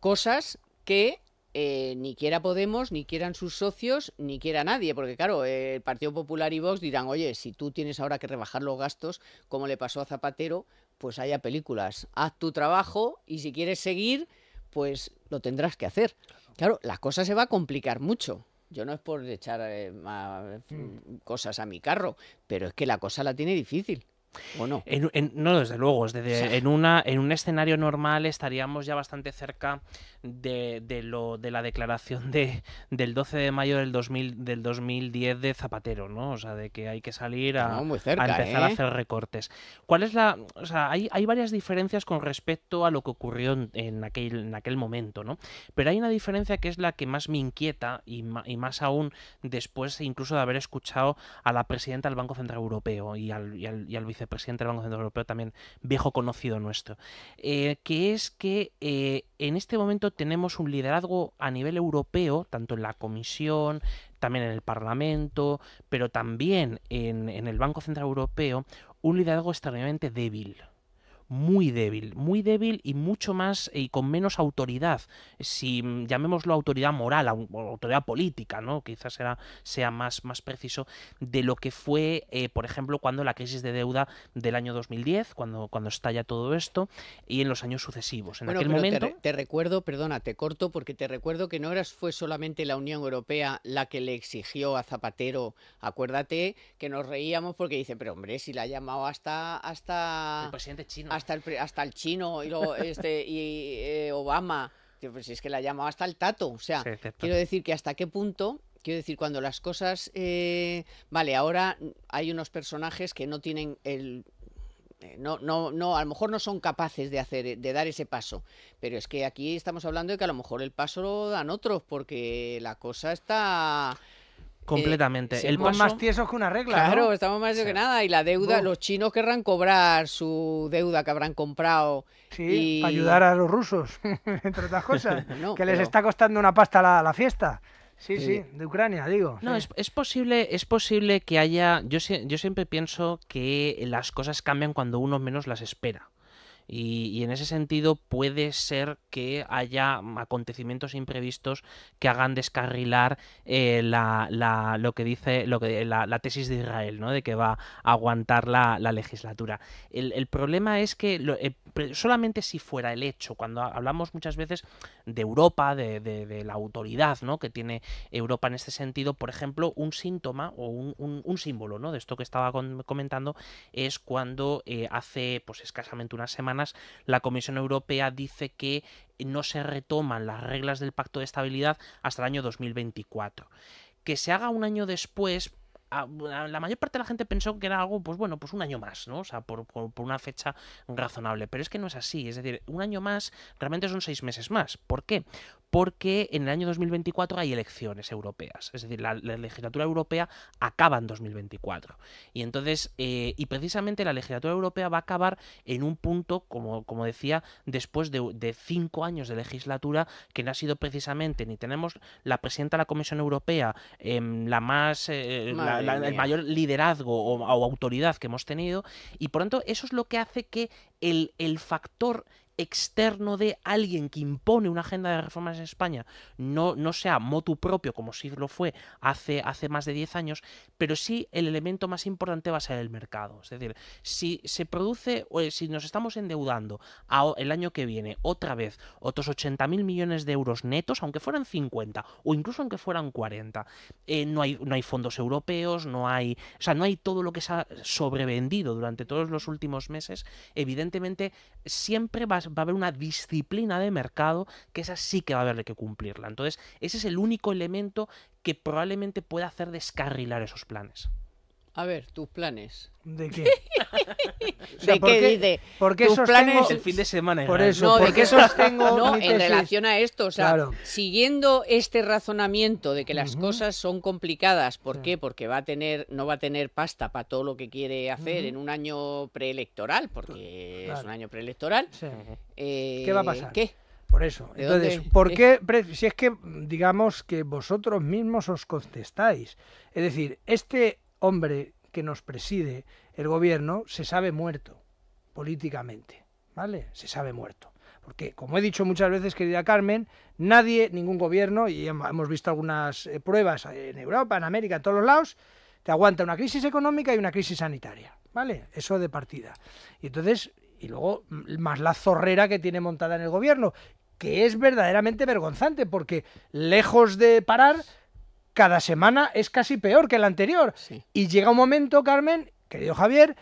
cosas que eh, ni quiera Podemos, ni quieran sus socios, ni quiera nadie, porque claro, eh, el Partido Popular y Vox dirán, oye, si tú tienes ahora que rebajar los gastos, como le pasó a Zapatero, pues haya películas, haz tu trabajo y si quieres seguir, pues lo tendrás que hacer. Claro, la cosa se va a complicar mucho. Yo no es por echar eh, mm. cosas a mi carro, pero es que la cosa la tiene difícil no? desde luego. en, una, en un escenario normal estaríamos ya bastante cerca de, lo, de la declaración de, del 12 de mayo del, del 2010 de Zapatero, ¿no? O sea, de que hay que salir a, empezar a ¿eh? hacer recortes. ¿Cuál es la...? O sea, hay, hay varias diferencias con respecto a lo que ocurrió en, aquel, momento, ¿no? Pero hay una diferencia que es la que más me inquieta y, más aún después incluso de haber escuchado a la presidenta del Banco Central Europeo y al, y y al vicepresidente presidente del Banco Central Europeo, también viejo conocido nuestro, eh, que es que eh, en este momento tenemos un liderazgo a nivel europeo, tanto en la Comisión, también en el Parlamento, pero también en, en el Banco Central Europeo, un liderazgo extremadamente débil muy débil, muy débil y mucho más eh, y con menos autoridad, si mm, llamémoslo autoridad moral o autoridad política, ¿no? Quizás era, sea más, más preciso de lo que fue, eh, por ejemplo, cuando la crisis de deuda del año 2010, cuando, cuando estalla todo esto, y en los años sucesivos. En aquel momento. Te, recuerdo, perdona, te corto, porque te recuerdo que no eras, fue solamente la Unión Europea la que le exigió a Zapatero. Acuérdate que nos reíamos porque dice, pero hombre, si la ha llamado hasta. hasta El presidente chino hasta el, chino y, este, y eh, Obama. Pues es que la llamaba hasta el tato. O sea, quiero decir que hasta qué punto Quiero decir, cuando las cosas... Eh, vale, ahora hay unos personajes que no tienen el... Eh, no, no, no, a lo mejor no son capaces de hacer, de dar ese paso. Pero es que aquí estamos hablando de que a lo mejor el paso lo dan otros, porque la cosa está Completamente. estamos eh, el más tiesos que una regla. Claro, estamos más que nada. Y la deuda, los chinos querrán cobrar su deuda que habrán comprado. y... ayudar a los rusos, entre otras cosas. que les está costando una pasta la, la fiesta. Sí, sí, de Ucrania, digo. No, es, posible, es posible que haya. Yo, yo siempre pienso que las cosas cambian cuando uno menos las espera. Y, en ese sentido puede ser que haya acontecimientos imprevistos que hagan descarrilar eh, lo que dice la, tesis de Israel, ¿no? de que va a aguantar la, legislatura. El, problema es que eh, solamente si fuera el hecho, cuando hablamos muchas veces de Europa, de, la autoridad que tiene Europa en este sentido, por ejemplo, un síntoma o un, símbolo ¿no? de esto que estaba comentando es cuando eh, hace pues escasamente una semana la Comisión Europea dice que no se retoman las reglas del Pacto de Estabilidad hasta el año 2024. Que se haga un año después, la mayor parte de la gente pensó que era algo, pues bueno, pues un año más, ¿no? O sea, por, una fecha razonable. Pero es que no es así. Es decir, un año más realmente son seis meses más. ¿Por qué? Porque en el año 2024 hay elecciones europeas. Es decir, la, legislatura europea acaba en 2024. Y entonces, eh, y precisamente la legislatura europea va a acabar en un punto, como, como decía, después de, cinco años de legislatura que no ha sido precisamente ni tenemos la presidenta de la Comisión Europea, em, la más... Eh, el mayor liderazgo o, autoridad que hemos tenido. Y por tanto, eso es lo que hace que el, el factor externo de alguien que impone una agenda de reformas en España no, no sea motu propio, como si lo fue hace, hace más de 10 años, pero sí el elemento más importante va a ser el mercado. Es decir, si se produce, eh, si nos estamos endeudando el año que viene otra vez otros 80.000 millones de euros netos, aunque fueran 50 o incluso aunque fueran 40, eh, no, hay, no hay fondos europeos, no hay, o sea, no hay todo lo que se ha sobrevendido durante todos los últimos meses, evidentemente siempre va, va a haber una disciplina de mercado que esa sí que va a haber que cumplirla. Entonces, ese es el único elemento que probablemente pueda hacer descarrilar esos planes. A ver, tus planes. ¿De qué? ¿De qué dice? Porque esos planes el fin de semana. Por eso, no, esos tengo no, en relación a esto, o sea, siguiendo este razonamiento de que las cosas son complicadas, ¿por qué? Porque va a tener no va a tener pasta para todo lo que quiere hacer en un año preelectoral, porque es un año preelectoral. Eh, ¿Qué va a pasar? ¿Qué? Por eso. Entonces, ¿por qué? Si es que digamos que vosotros mismos os contestáis. Es decir, este hombre que nos preside el gobierno se sabe muerto políticamente, ¿vale? Se sabe muerto. Porque, como he dicho muchas veces, querida Carmen, nadie, ningún gobierno, y hemos visto algunas eh, pruebas en Europa, en América, en todos los lados, te aguanta una crisis económica y una crisis sanitaria, ¿vale? Eso de partida. Y entonces, y luego, más la zorrera que tiene montada en el gobierno, que es verdaderamente vergonzante, porque lejos de parar, cada semana es casi peor que la anterior. Y llega un momento, Carmen, querido Javier,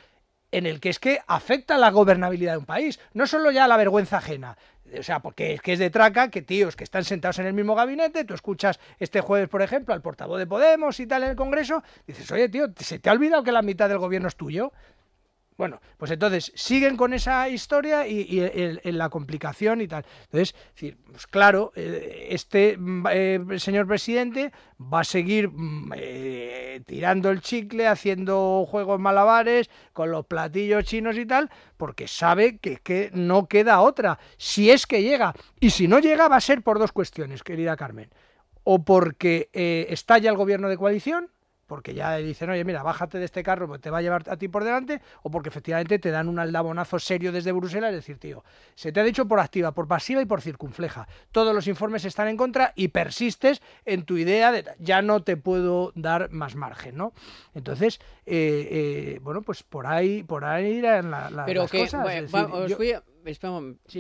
en el que es que afecta la gobernabilidad de un país, no solo ya la vergüenza ajena. O sea, porque es que es de traca que tíos que están sentados en el mismo gabinete, tú escuchas este jueves, por ejemplo, al portavoz de Podemos y tal en el Congreso, dices, oye, tío, ¿se te ha olvidado que la mitad del gobierno es tuyo? Bueno, pues entonces siguen con esa historia y, la complicación y tal. Entonces, pues claro, eh, este mm, eh, señor presidente va a seguir mm, eh, tirando el chicle, haciendo juegos malabares con los platillos chinos y tal, porque sabe que, no queda otra, si es que llega. Y si no llega va a ser por dos cuestiones, querida Carmen. O porque estalla el gobierno de coalición, porque ya dicen, oye, mira, bájate de este carro, te va a llevar a ti por delante, o porque efectivamente te dan un aldabonazo serio desde Bruselas, es decir, tío, se te ha dicho por activa, por pasiva y por circunfleja. Todos los informes están en contra y persistes en tu idea de ya no te puedo dar más margen, ¿no? Entonces, eh, eh, bueno, pues por ahí, por ahí irán la, la, Pero las que, cosas. os voy a... Pues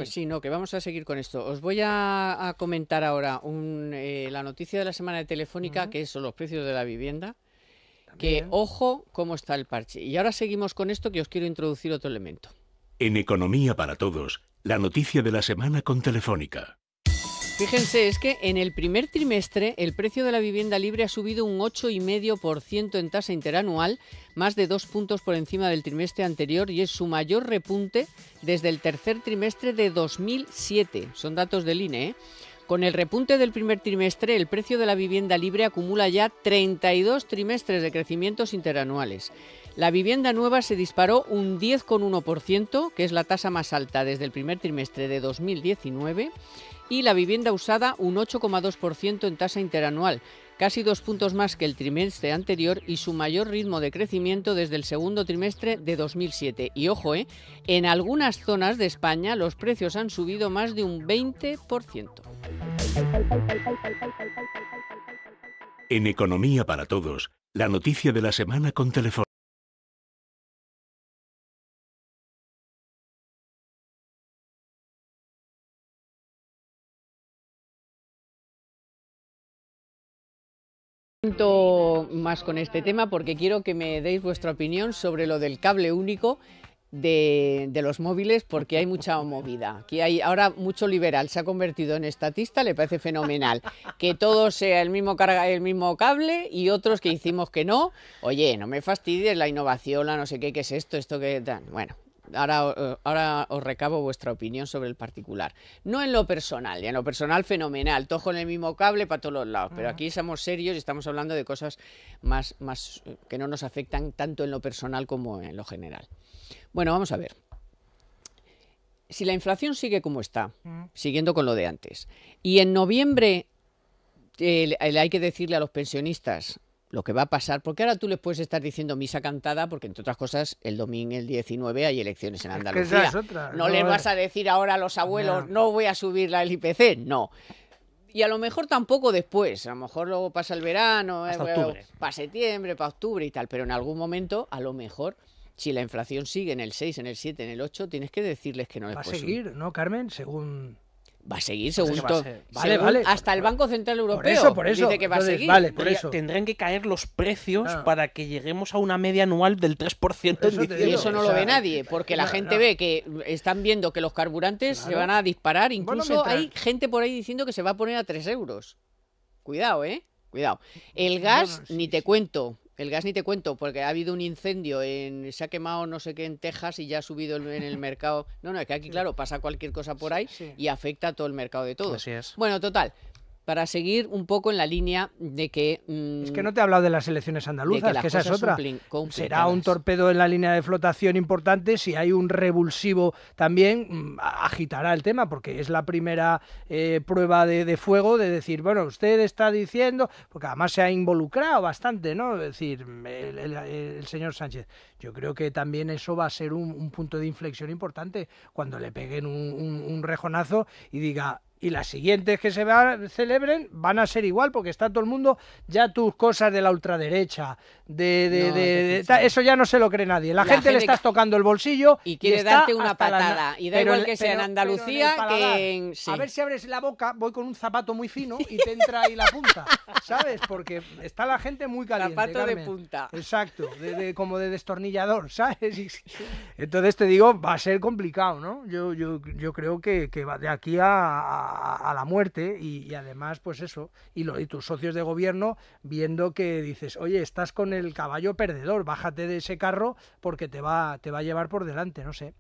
sí. no, que vamos a seguir con esto. Os voy a, comentar ahora eh, la noticia de la semana de Telefónica, que son los precios de la vivienda. Que ojo cómo está el parche. Y ahora seguimos con esto que os quiero introducir otro elemento. En Economía para Todos, la noticia de la semana con Telefónica. Fíjense, es que en el primer trimestre el precio de la vivienda libre ha subido un 8,5% en tasa interanual, más de dos puntos por encima del trimestre anterior y es su mayor repunte desde el tercer trimestre de 2007. Son datos del INE. ¿eh? Con el repunte del primer trimestre, el precio de la vivienda libre acumula ya 32 trimestres de crecimientos interanuales. La vivienda nueva se disparó un 10,1%, que es la tasa más alta desde el primer trimestre de 2019, y la vivienda usada un 8,2% en tasa interanual, casi dos puntos más que el trimestre anterior y su mayor ritmo de crecimiento desde el segundo trimestre de 2007. Y ojo, ¿eh? en algunas zonas de España los precios han subido más de un 20%. En Economía para Todos, la noticia de la semana con teléfono. tanto más con este tema porque quiero que me deis vuestra opinión sobre lo del cable único de, los móviles porque hay mucha movida. Aquí hay ahora mucho liberal, se ha convertido en estatista, le parece fenomenal. Que todo sea el mismo, el mismo cable y otros que hicimos que no. Oye, no me fastidies la innovación, la no sé qué, qué es esto, esto que... Bueno, ahora, eh, ahora os recabo vuestra opinión sobre el particular. No en lo personal, en lo personal fenomenal, Tojo en el mismo cable para todos los lados, pero aquí somos serios y estamos hablando de cosas más, eh, que no nos afectan tanto en lo personal como en lo general. Bueno, vamos a ver. Si la inflación sigue como está, siguiendo con lo de antes, y en noviembre hay que decirle a los pensionistas lo que va a pasar, porque ahora tú les puedes estar diciendo misa cantada, porque entre otras cosas, el domingo, el 19, hay elecciones en Andalucía. no, les vas a decir ahora a los abuelos, no. voy a subir la IPC, no. Y a lo mejor tampoco después, a lo mejor luego pasa el verano, eh, para septiembre, para octubre y tal, pero en algún momento, a lo mejor, si la inflación sigue en el 6, en el 7, en el 8, tienes que decirles que no les Va a seguir, ¿no, Carmen? Según Va a seguir según, hasta el Banco Central Europeo. Dice que va a seguir. por eso. Tendrán que caer los precios para que lleguemos a una media anual del 3% Y eso no lo ve nadie, eh, porque la gente ve que están viendo que los carburantes se van a disparar. Incluso hay gente por ahí diciendo que se va a poner a 3 euros. Cuidado, ¿eh? Cuidado. El gas, ni te cuento. El gas ni te cuento, porque ha habido un incendio, en, se ha quemado no sé qué en Texas y ya ha subido en el mercado. No, no, es que aquí, claro, pasa cualquier cosa por ahí y afecta a todo el mercado de todo. Así es. Bueno, total, para seguir un poco en la línea de que... Mm, es que no te he hablado de las elecciones andaluzas, que, esa es otra. Será un torpedo en la línea de flotación importante, si hay un revulsivo también, mm, agitará el tema, porque es la primera eh, prueba de, fuego de decir, bueno, usted está diciendo, porque además se ha involucrado bastante, ¿no? Es decir, el, señor Sánchez. Yo creo que también eso va a ser un, punto de inflexión importante, cuando le peguen un rejonazo y diga, y las siguientes que se celebren van a ser igual porque está todo el mundo ya tus cosas de la ultraderecha, de, eso ya no se lo cree nadie. La, gente, le estás tocando el bolsillo y quiere darte una patada. Y da igual que sea en Andalucía que A ver si abres la boca, voy con un zapato muy fino y te entra ahí la punta, ¿sabes? Porque está la gente muy caliente. Zapato de punta. Exacto, como de destornillador, ¿sabes? Entonces te digo, va a ser complicado, ¿no? Yo, yo, creo que, va de aquí a, a, la muerte y, y, además, pues eso, y, lo, y tus socios de gobierno viendo que dices, oye, estás con el el caballo perdedor, bájate de ese carro porque te va, te va a llevar por delante, no sé.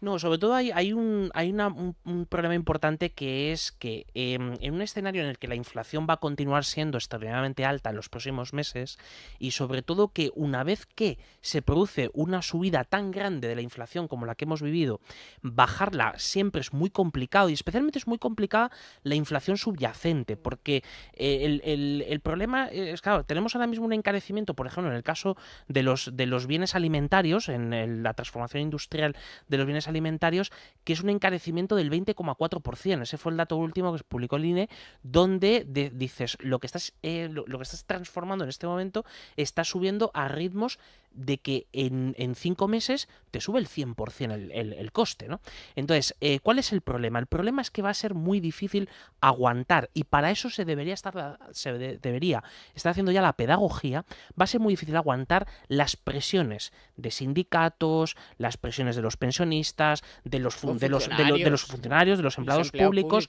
No, sobre todo hay, hay, un, hay un, problema importante que es que em, en un escenario en el que la inflación va a continuar siendo extraordinariamente alta en los próximos meses y sobre todo que una vez que se produce una subida tan grande de la inflación como la que hemos vivido, bajarla siempre es muy complicado y especialmente es muy complicada la inflación subyacente porque eh, el problema es, claro, tenemos ahora mismo un encarecimiento, por ejemplo, en el caso de los, de los bienes alimentarios, en la transformación industrial de los bienes alimentarios, que es un encarecimiento del 20,4%. Ese fue el dato último que publicó el INE, donde dices, lo que, estás, eh, lo que estás transformando en este momento está subiendo a ritmos de que en, en cinco meses te sube el 100% el, coste, ¿no? Entonces, eh, ¿cuál es el problema? El problema es que va a ser muy difícil aguantar y para eso se debería estar, se debería estar haciendo ya la pedagogía, va a ser muy difícil aguantar las presiones de sindicatos, las presiones de los pensionistas, de los, los, de los, funcionarios, de los empleados, públicos,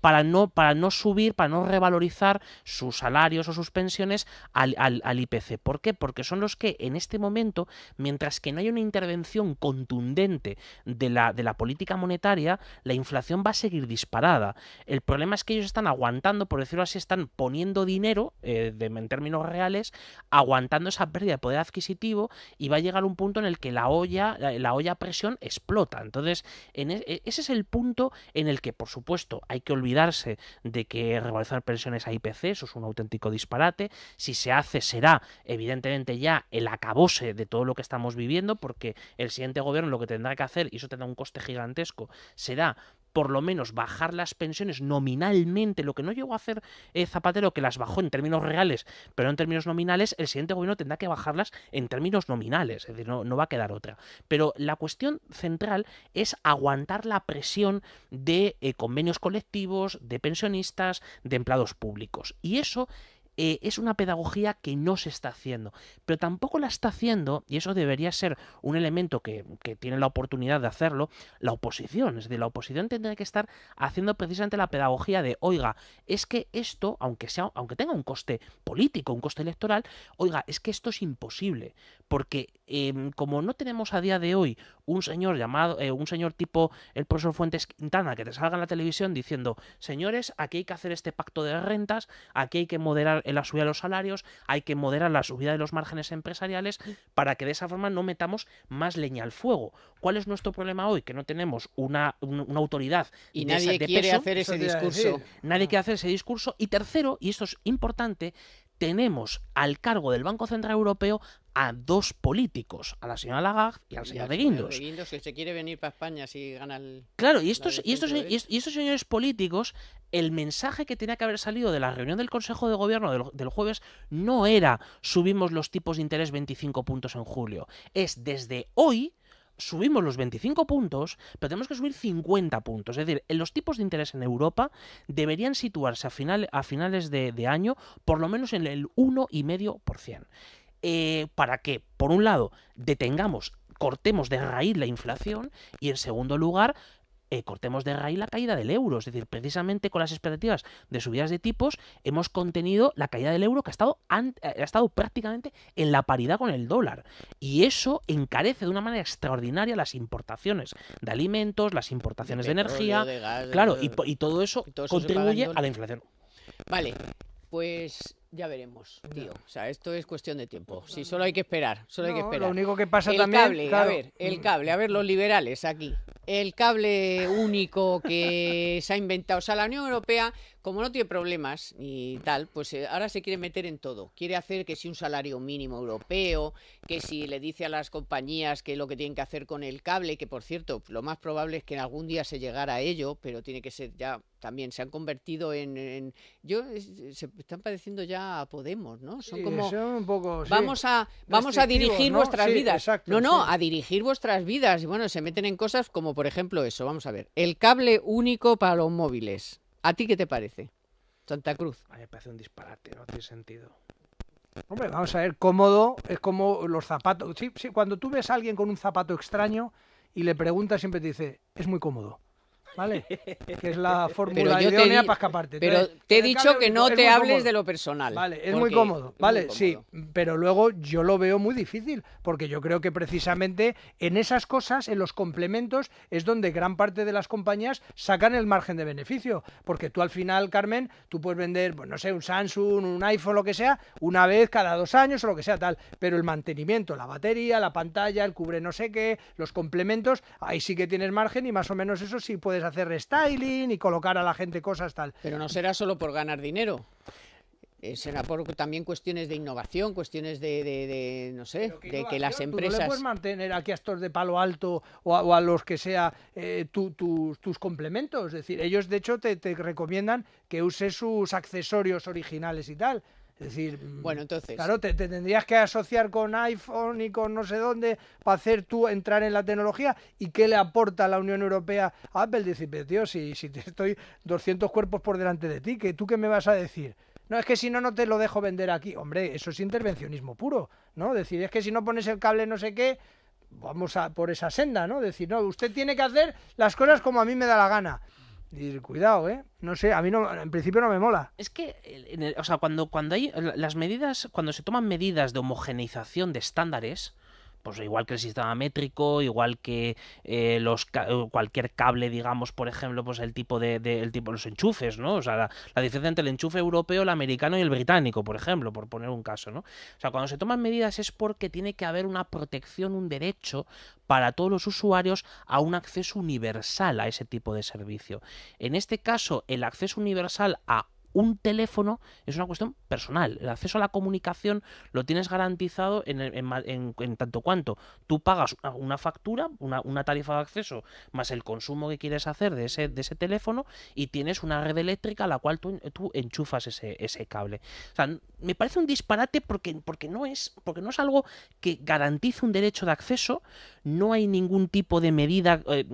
Para, no, para no subir, para no revalorizar sus salarios o sus pensiones al, al IPC. ¿Por qué? Porque son los que en este este momento, mientras que no hay una intervención contundente de la, de la política monetaria, la inflación va a seguir disparada. El problema es que ellos están aguantando, por decirlo así, están poniendo dinero, eh, en términos reales, aguantando esa pérdida de poder adquisitivo y va a llegar un punto en el que la olla, la, olla presión explota. Entonces, en e, e, ese es el punto en el que, por supuesto, hay que olvidarse de que revalorizar presiones a IPC, eso es un auténtico disparate. Si se hace, será evidentemente ya el acabó de todo lo que estamos viviendo, porque el siguiente gobierno lo que tendrá que hacer, y eso tendrá un coste gigantesco, será por lo menos bajar las pensiones nominalmente, lo que no llegó a hacer eh, Zapatero, que las bajó en términos reales, pero en términos nominales, el siguiente gobierno tendrá que bajarlas en términos nominales, es decir, no, va a quedar otra. Pero la cuestión central es aguantar la presión de eh, convenios colectivos, de pensionistas, de empleados públicos. Y eso eh, es una pedagogía que no se está haciendo, pero tampoco la está haciendo, y eso debería ser un elemento que, que tiene la oportunidad de hacerlo, la oposición. Es decir, la oposición tendría que estar haciendo precisamente la pedagogía de, oiga, es que esto, aunque, sea, aunque tenga un coste político, un coste electoral, oiga, es que esto es imposible, porque em, como no tenemos a día de hoy un señor llamado, eh, un señor tipo el profesor Fuentes Quintana, que te salga en la televisión diciendo, señores, aquí hay que hacer este pacto de rentas, aquí hay que moderar en la subida de los salarios, hay que moderar la subida de los márgenes empresariales para que de esa forma no metamos más leña al fuego. ¿Cuál es nuestro problema hoy? Que no tenemos una, una autoridad y nadie quiere hacer ese discurso. Nadie quiere hacer ese discurso. Y tercero, y esto es importante, tenemos al cargo del Banco Central Europeo a dos políticos, a la señora Lagarde y al señor de Guindos. que se quiere venir para España si el... Claro, y estos, y y estos, señores políticos el mensaje que tenía que haber salido de la reunión del Consejo de Gobierno del, jueves no era subimos los tipos de interés 25 puntos en julio. Es desde hoy subimos los 25 puntos, pero tenemos que subir 50 puntos. Es decir, los tipos de interés en Europa deberían situarse a, finales de, año por lo menos en el 1,5%. Eh, para que, por un lado, detengamos cortemos de raíz la inflación y en segundo lugar eh, cortemos de raíz la caída del euro. Es decir, precisamente con las expectativas de subidas de tipos, hemos contenido la caída del euro que ha estado, eh, ha estado prácticamente en la paridad con el dólar. Y eso encarece de una manera extraordinaria las importaciones de alimentos, las importaciones de, energía. claro, y todo eso contribuye a la inflación. Vale, pues ya veremos, tío. O sea, esto es cuestión de tiempo. Sí, solo hay que esperar, solo hay que esperar. Lo único que pasa el también, cable, a ver, el cable, a ver los liberales aquí. El cable único que se ha inventado, o sea, la Unión Europea, como no tiene problemas y tal, pues eh, ahora se quiere meter en todo. Quiere hacer que si un salario mínimo europeo, que si le dice a las compañías que lo que tienen que hacer con el cable, que por cierto, lo más probable es que algún día se llegara a ello, pero tiene que ser ya también se han convertido en, yo se están padeciendo ya a Podemos, ¿no? Son sí, como un poco, vamos a vamos a dirigir vuestras vidas. no, no, a dirigir vuestras vidas y bueno, se meten en cosas como por ejemplo eso, vamos a ver, el cable único para los móviles. ¿A ti qué te parece? Santa Cruz. me parece un disparate, no tiene sentido. Hombre, vamos a ver, cómodo, es como los zapatos. Sí, sí, cuando tú ves a alguien con un zapato extraño y le preguntas, siempre te dice, es muy cómodo. ¿vale? Que es la fórmula idónea para escaparte. Pero te he dicho que no te hables de lo personal. Vale, es muy cómodo, ¿vale? Sí, pero luego yo lo veo muy difícil, porque yo creo que precisamente en esas cosas, en los complementos, es donde gran parte de las compañías sacan el margen de beneficio, porque tú al final, Carmen, tú puedes vender, bueno pues, no sé, un Samsung, un iPhone, lo que sea, una vez cada dos años o lo que sea tal, pero el mantenimiento, la batería, la pantalla, el cubre no sé qué, los complementos, ahí sí que tienes margen y más o menos eso sí puedes hacer restyling y colocar a la gente cosas tal. Pero no será solo por ganar dinero. Eh, será por también cuestiones de innovación, cuestiones de, no sé, de que las empresas... puedes mantener aquí a estos de palo alto o a, los que sea eh, tus complementos? Es decir, ellos de hecho te, te recomiendan que uses sus accesorios originales y tal. Es decir, mm, bueno, entonces... claro, te, tendrías que asociar con iPhone y con no sé dónde para hacer tú entrar en la tecnología. ¿Y qué le aporta la Unión Europea a Apple? Dice, pero tío, si, si te estoy 200 cuerpos por delante de ti, ¿qué, ¿tú qué me vas a decir? No, es que si no, no te lo dejo vender aquí. Hombre, eso es intervencionismo puro, ¿no? Decir, es que si no pones el cable no sé qué, vamos a por esa senda, ¿no? Decir, no, usted tiene que hacer las cosas como a mí me da la gana cuidado, ¿eh? No sé, a mí no, en principio no me mola. Es que, o sea, cuando, cuando hay las medidas, cuando se toman medidas de homogeneización de estándares, pues igual que el sistema métrico, igual que eh, los eh, cualquier cable, digamos, por ejemplo, pues el tipo de, de los enchufes, ¿no? O sea, la, diferencia entre el enchufe europeo, el americano y el británico, por ejemplo, por poner un caso, ¿no? O sea, cuando se toman medidas es porque tiene que haber una protección, un derecho para todos los usuarios a un acceso universal a ese tipo de servicio. En este caso, el acceso universal a un teléfono es una cuestión personal. El acceso a la comunicación lo tienes garantizado en, tanto cuanto tú pagas una factura, una, tarifa de acceso, más el consumo que quieres hacer de ese, teléfono y tienes una red eléctrica a la cual tú, enchufas ese, cable. O sea, me parece un disparate porque, porque, no es, porque no es algo que garantice un derecho de acceso, no hay ningún tipo de medida eh,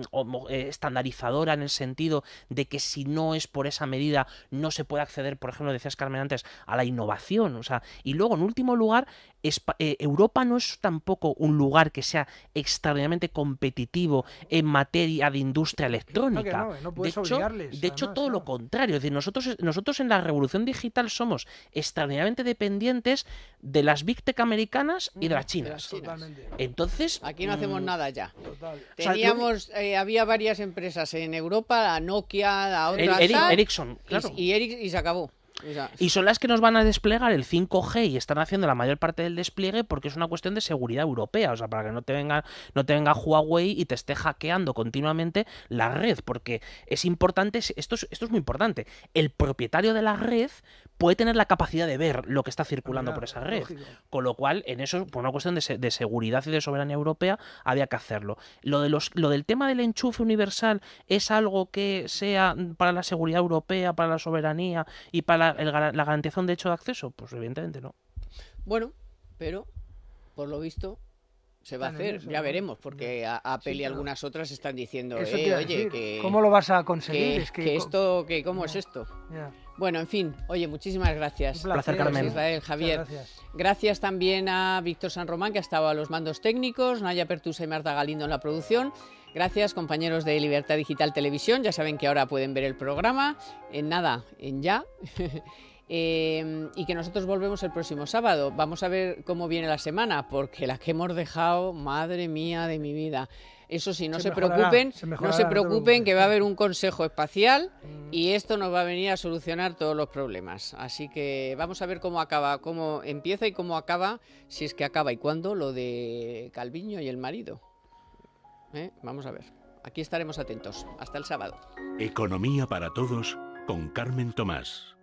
eh, estandarizadora en el sentido de que si no es por esa medida no se puede acceder, por ejemplo, decías Carmen antes, a la innovación. O sea, y luego, en último lugar, eh, Europa no es tampoco un lugar que sea extraordinariamente competitivo en materia de industria electrónica. Eh, de, hecho, todo lo contrario. nosotros, nosotros en la revolución digital somos extraordinariamente dependientes de las big tech americanas y de las chinas. Entonces. Aquí no hacemos mm, nada ya. Teníamos, eh, había varias empresas en Europa, la Nokia, la otra. Ericsson, claro. y se acabó. Y son las que nos van a desplegar el 5G y están haciendo la mayor parte del despliegue porque es una cuestión de seguridad europea, o sea, para que no te venga, no te venga Huawei y te esté hackeando continuamente la red, porque es importante, esto esto es muy importante, el propietario de la red puede tener la capacidad de ver lo que está circulando por esa red. Con lo cual, en eso, por una cuestión de, seguridad y de soberanía europea, había que hacerlo. Lo, del tema del enchufe universal es algo que sea para la seguridad europea, para la soberanía y para la, la garantización de hecho de acceso. Pues evidentemente no. Bueno, pero, por lo visto, se va a hacer, ya veremos, porque Apple y algunas otras están diciendo, eh, que... ¿Cómo lo vas a conseguir? esto, ¿cómo es esto? Bueno, en fin, oye, muchísimas gracias. Un placer, Carmen. Israel, Javier. Gracias. gracias. también a Víctor San Román, que ha estado a los mandos técnicos, Naya Pertusa y Marta Galindo en la producción. Gracias, compañeros de Libertad Digital Televisión. Ya saben que ahora pueden ver el programa en nada, en ya. Em, y que nosotros volvemos el próximo sábado. Vamos a ver cómo viene la semana, porque la que hemos dejado, madre mía de mi vida. Eso sí, no se, preocupen, no se preocupen que va a haber un consejo espacial mm. y esto nos va a venir a solucionar todos los problemas. Así que vamos a ver cómo acaba, cómo empieza y cómo acaba, si es que acaba y cuándo, lo de Calviño y el marido. ¿Eh? Vamos a ver. Aquí estaremos atentos. Hasta el sábado. Economía para todos con Carmen Tomás.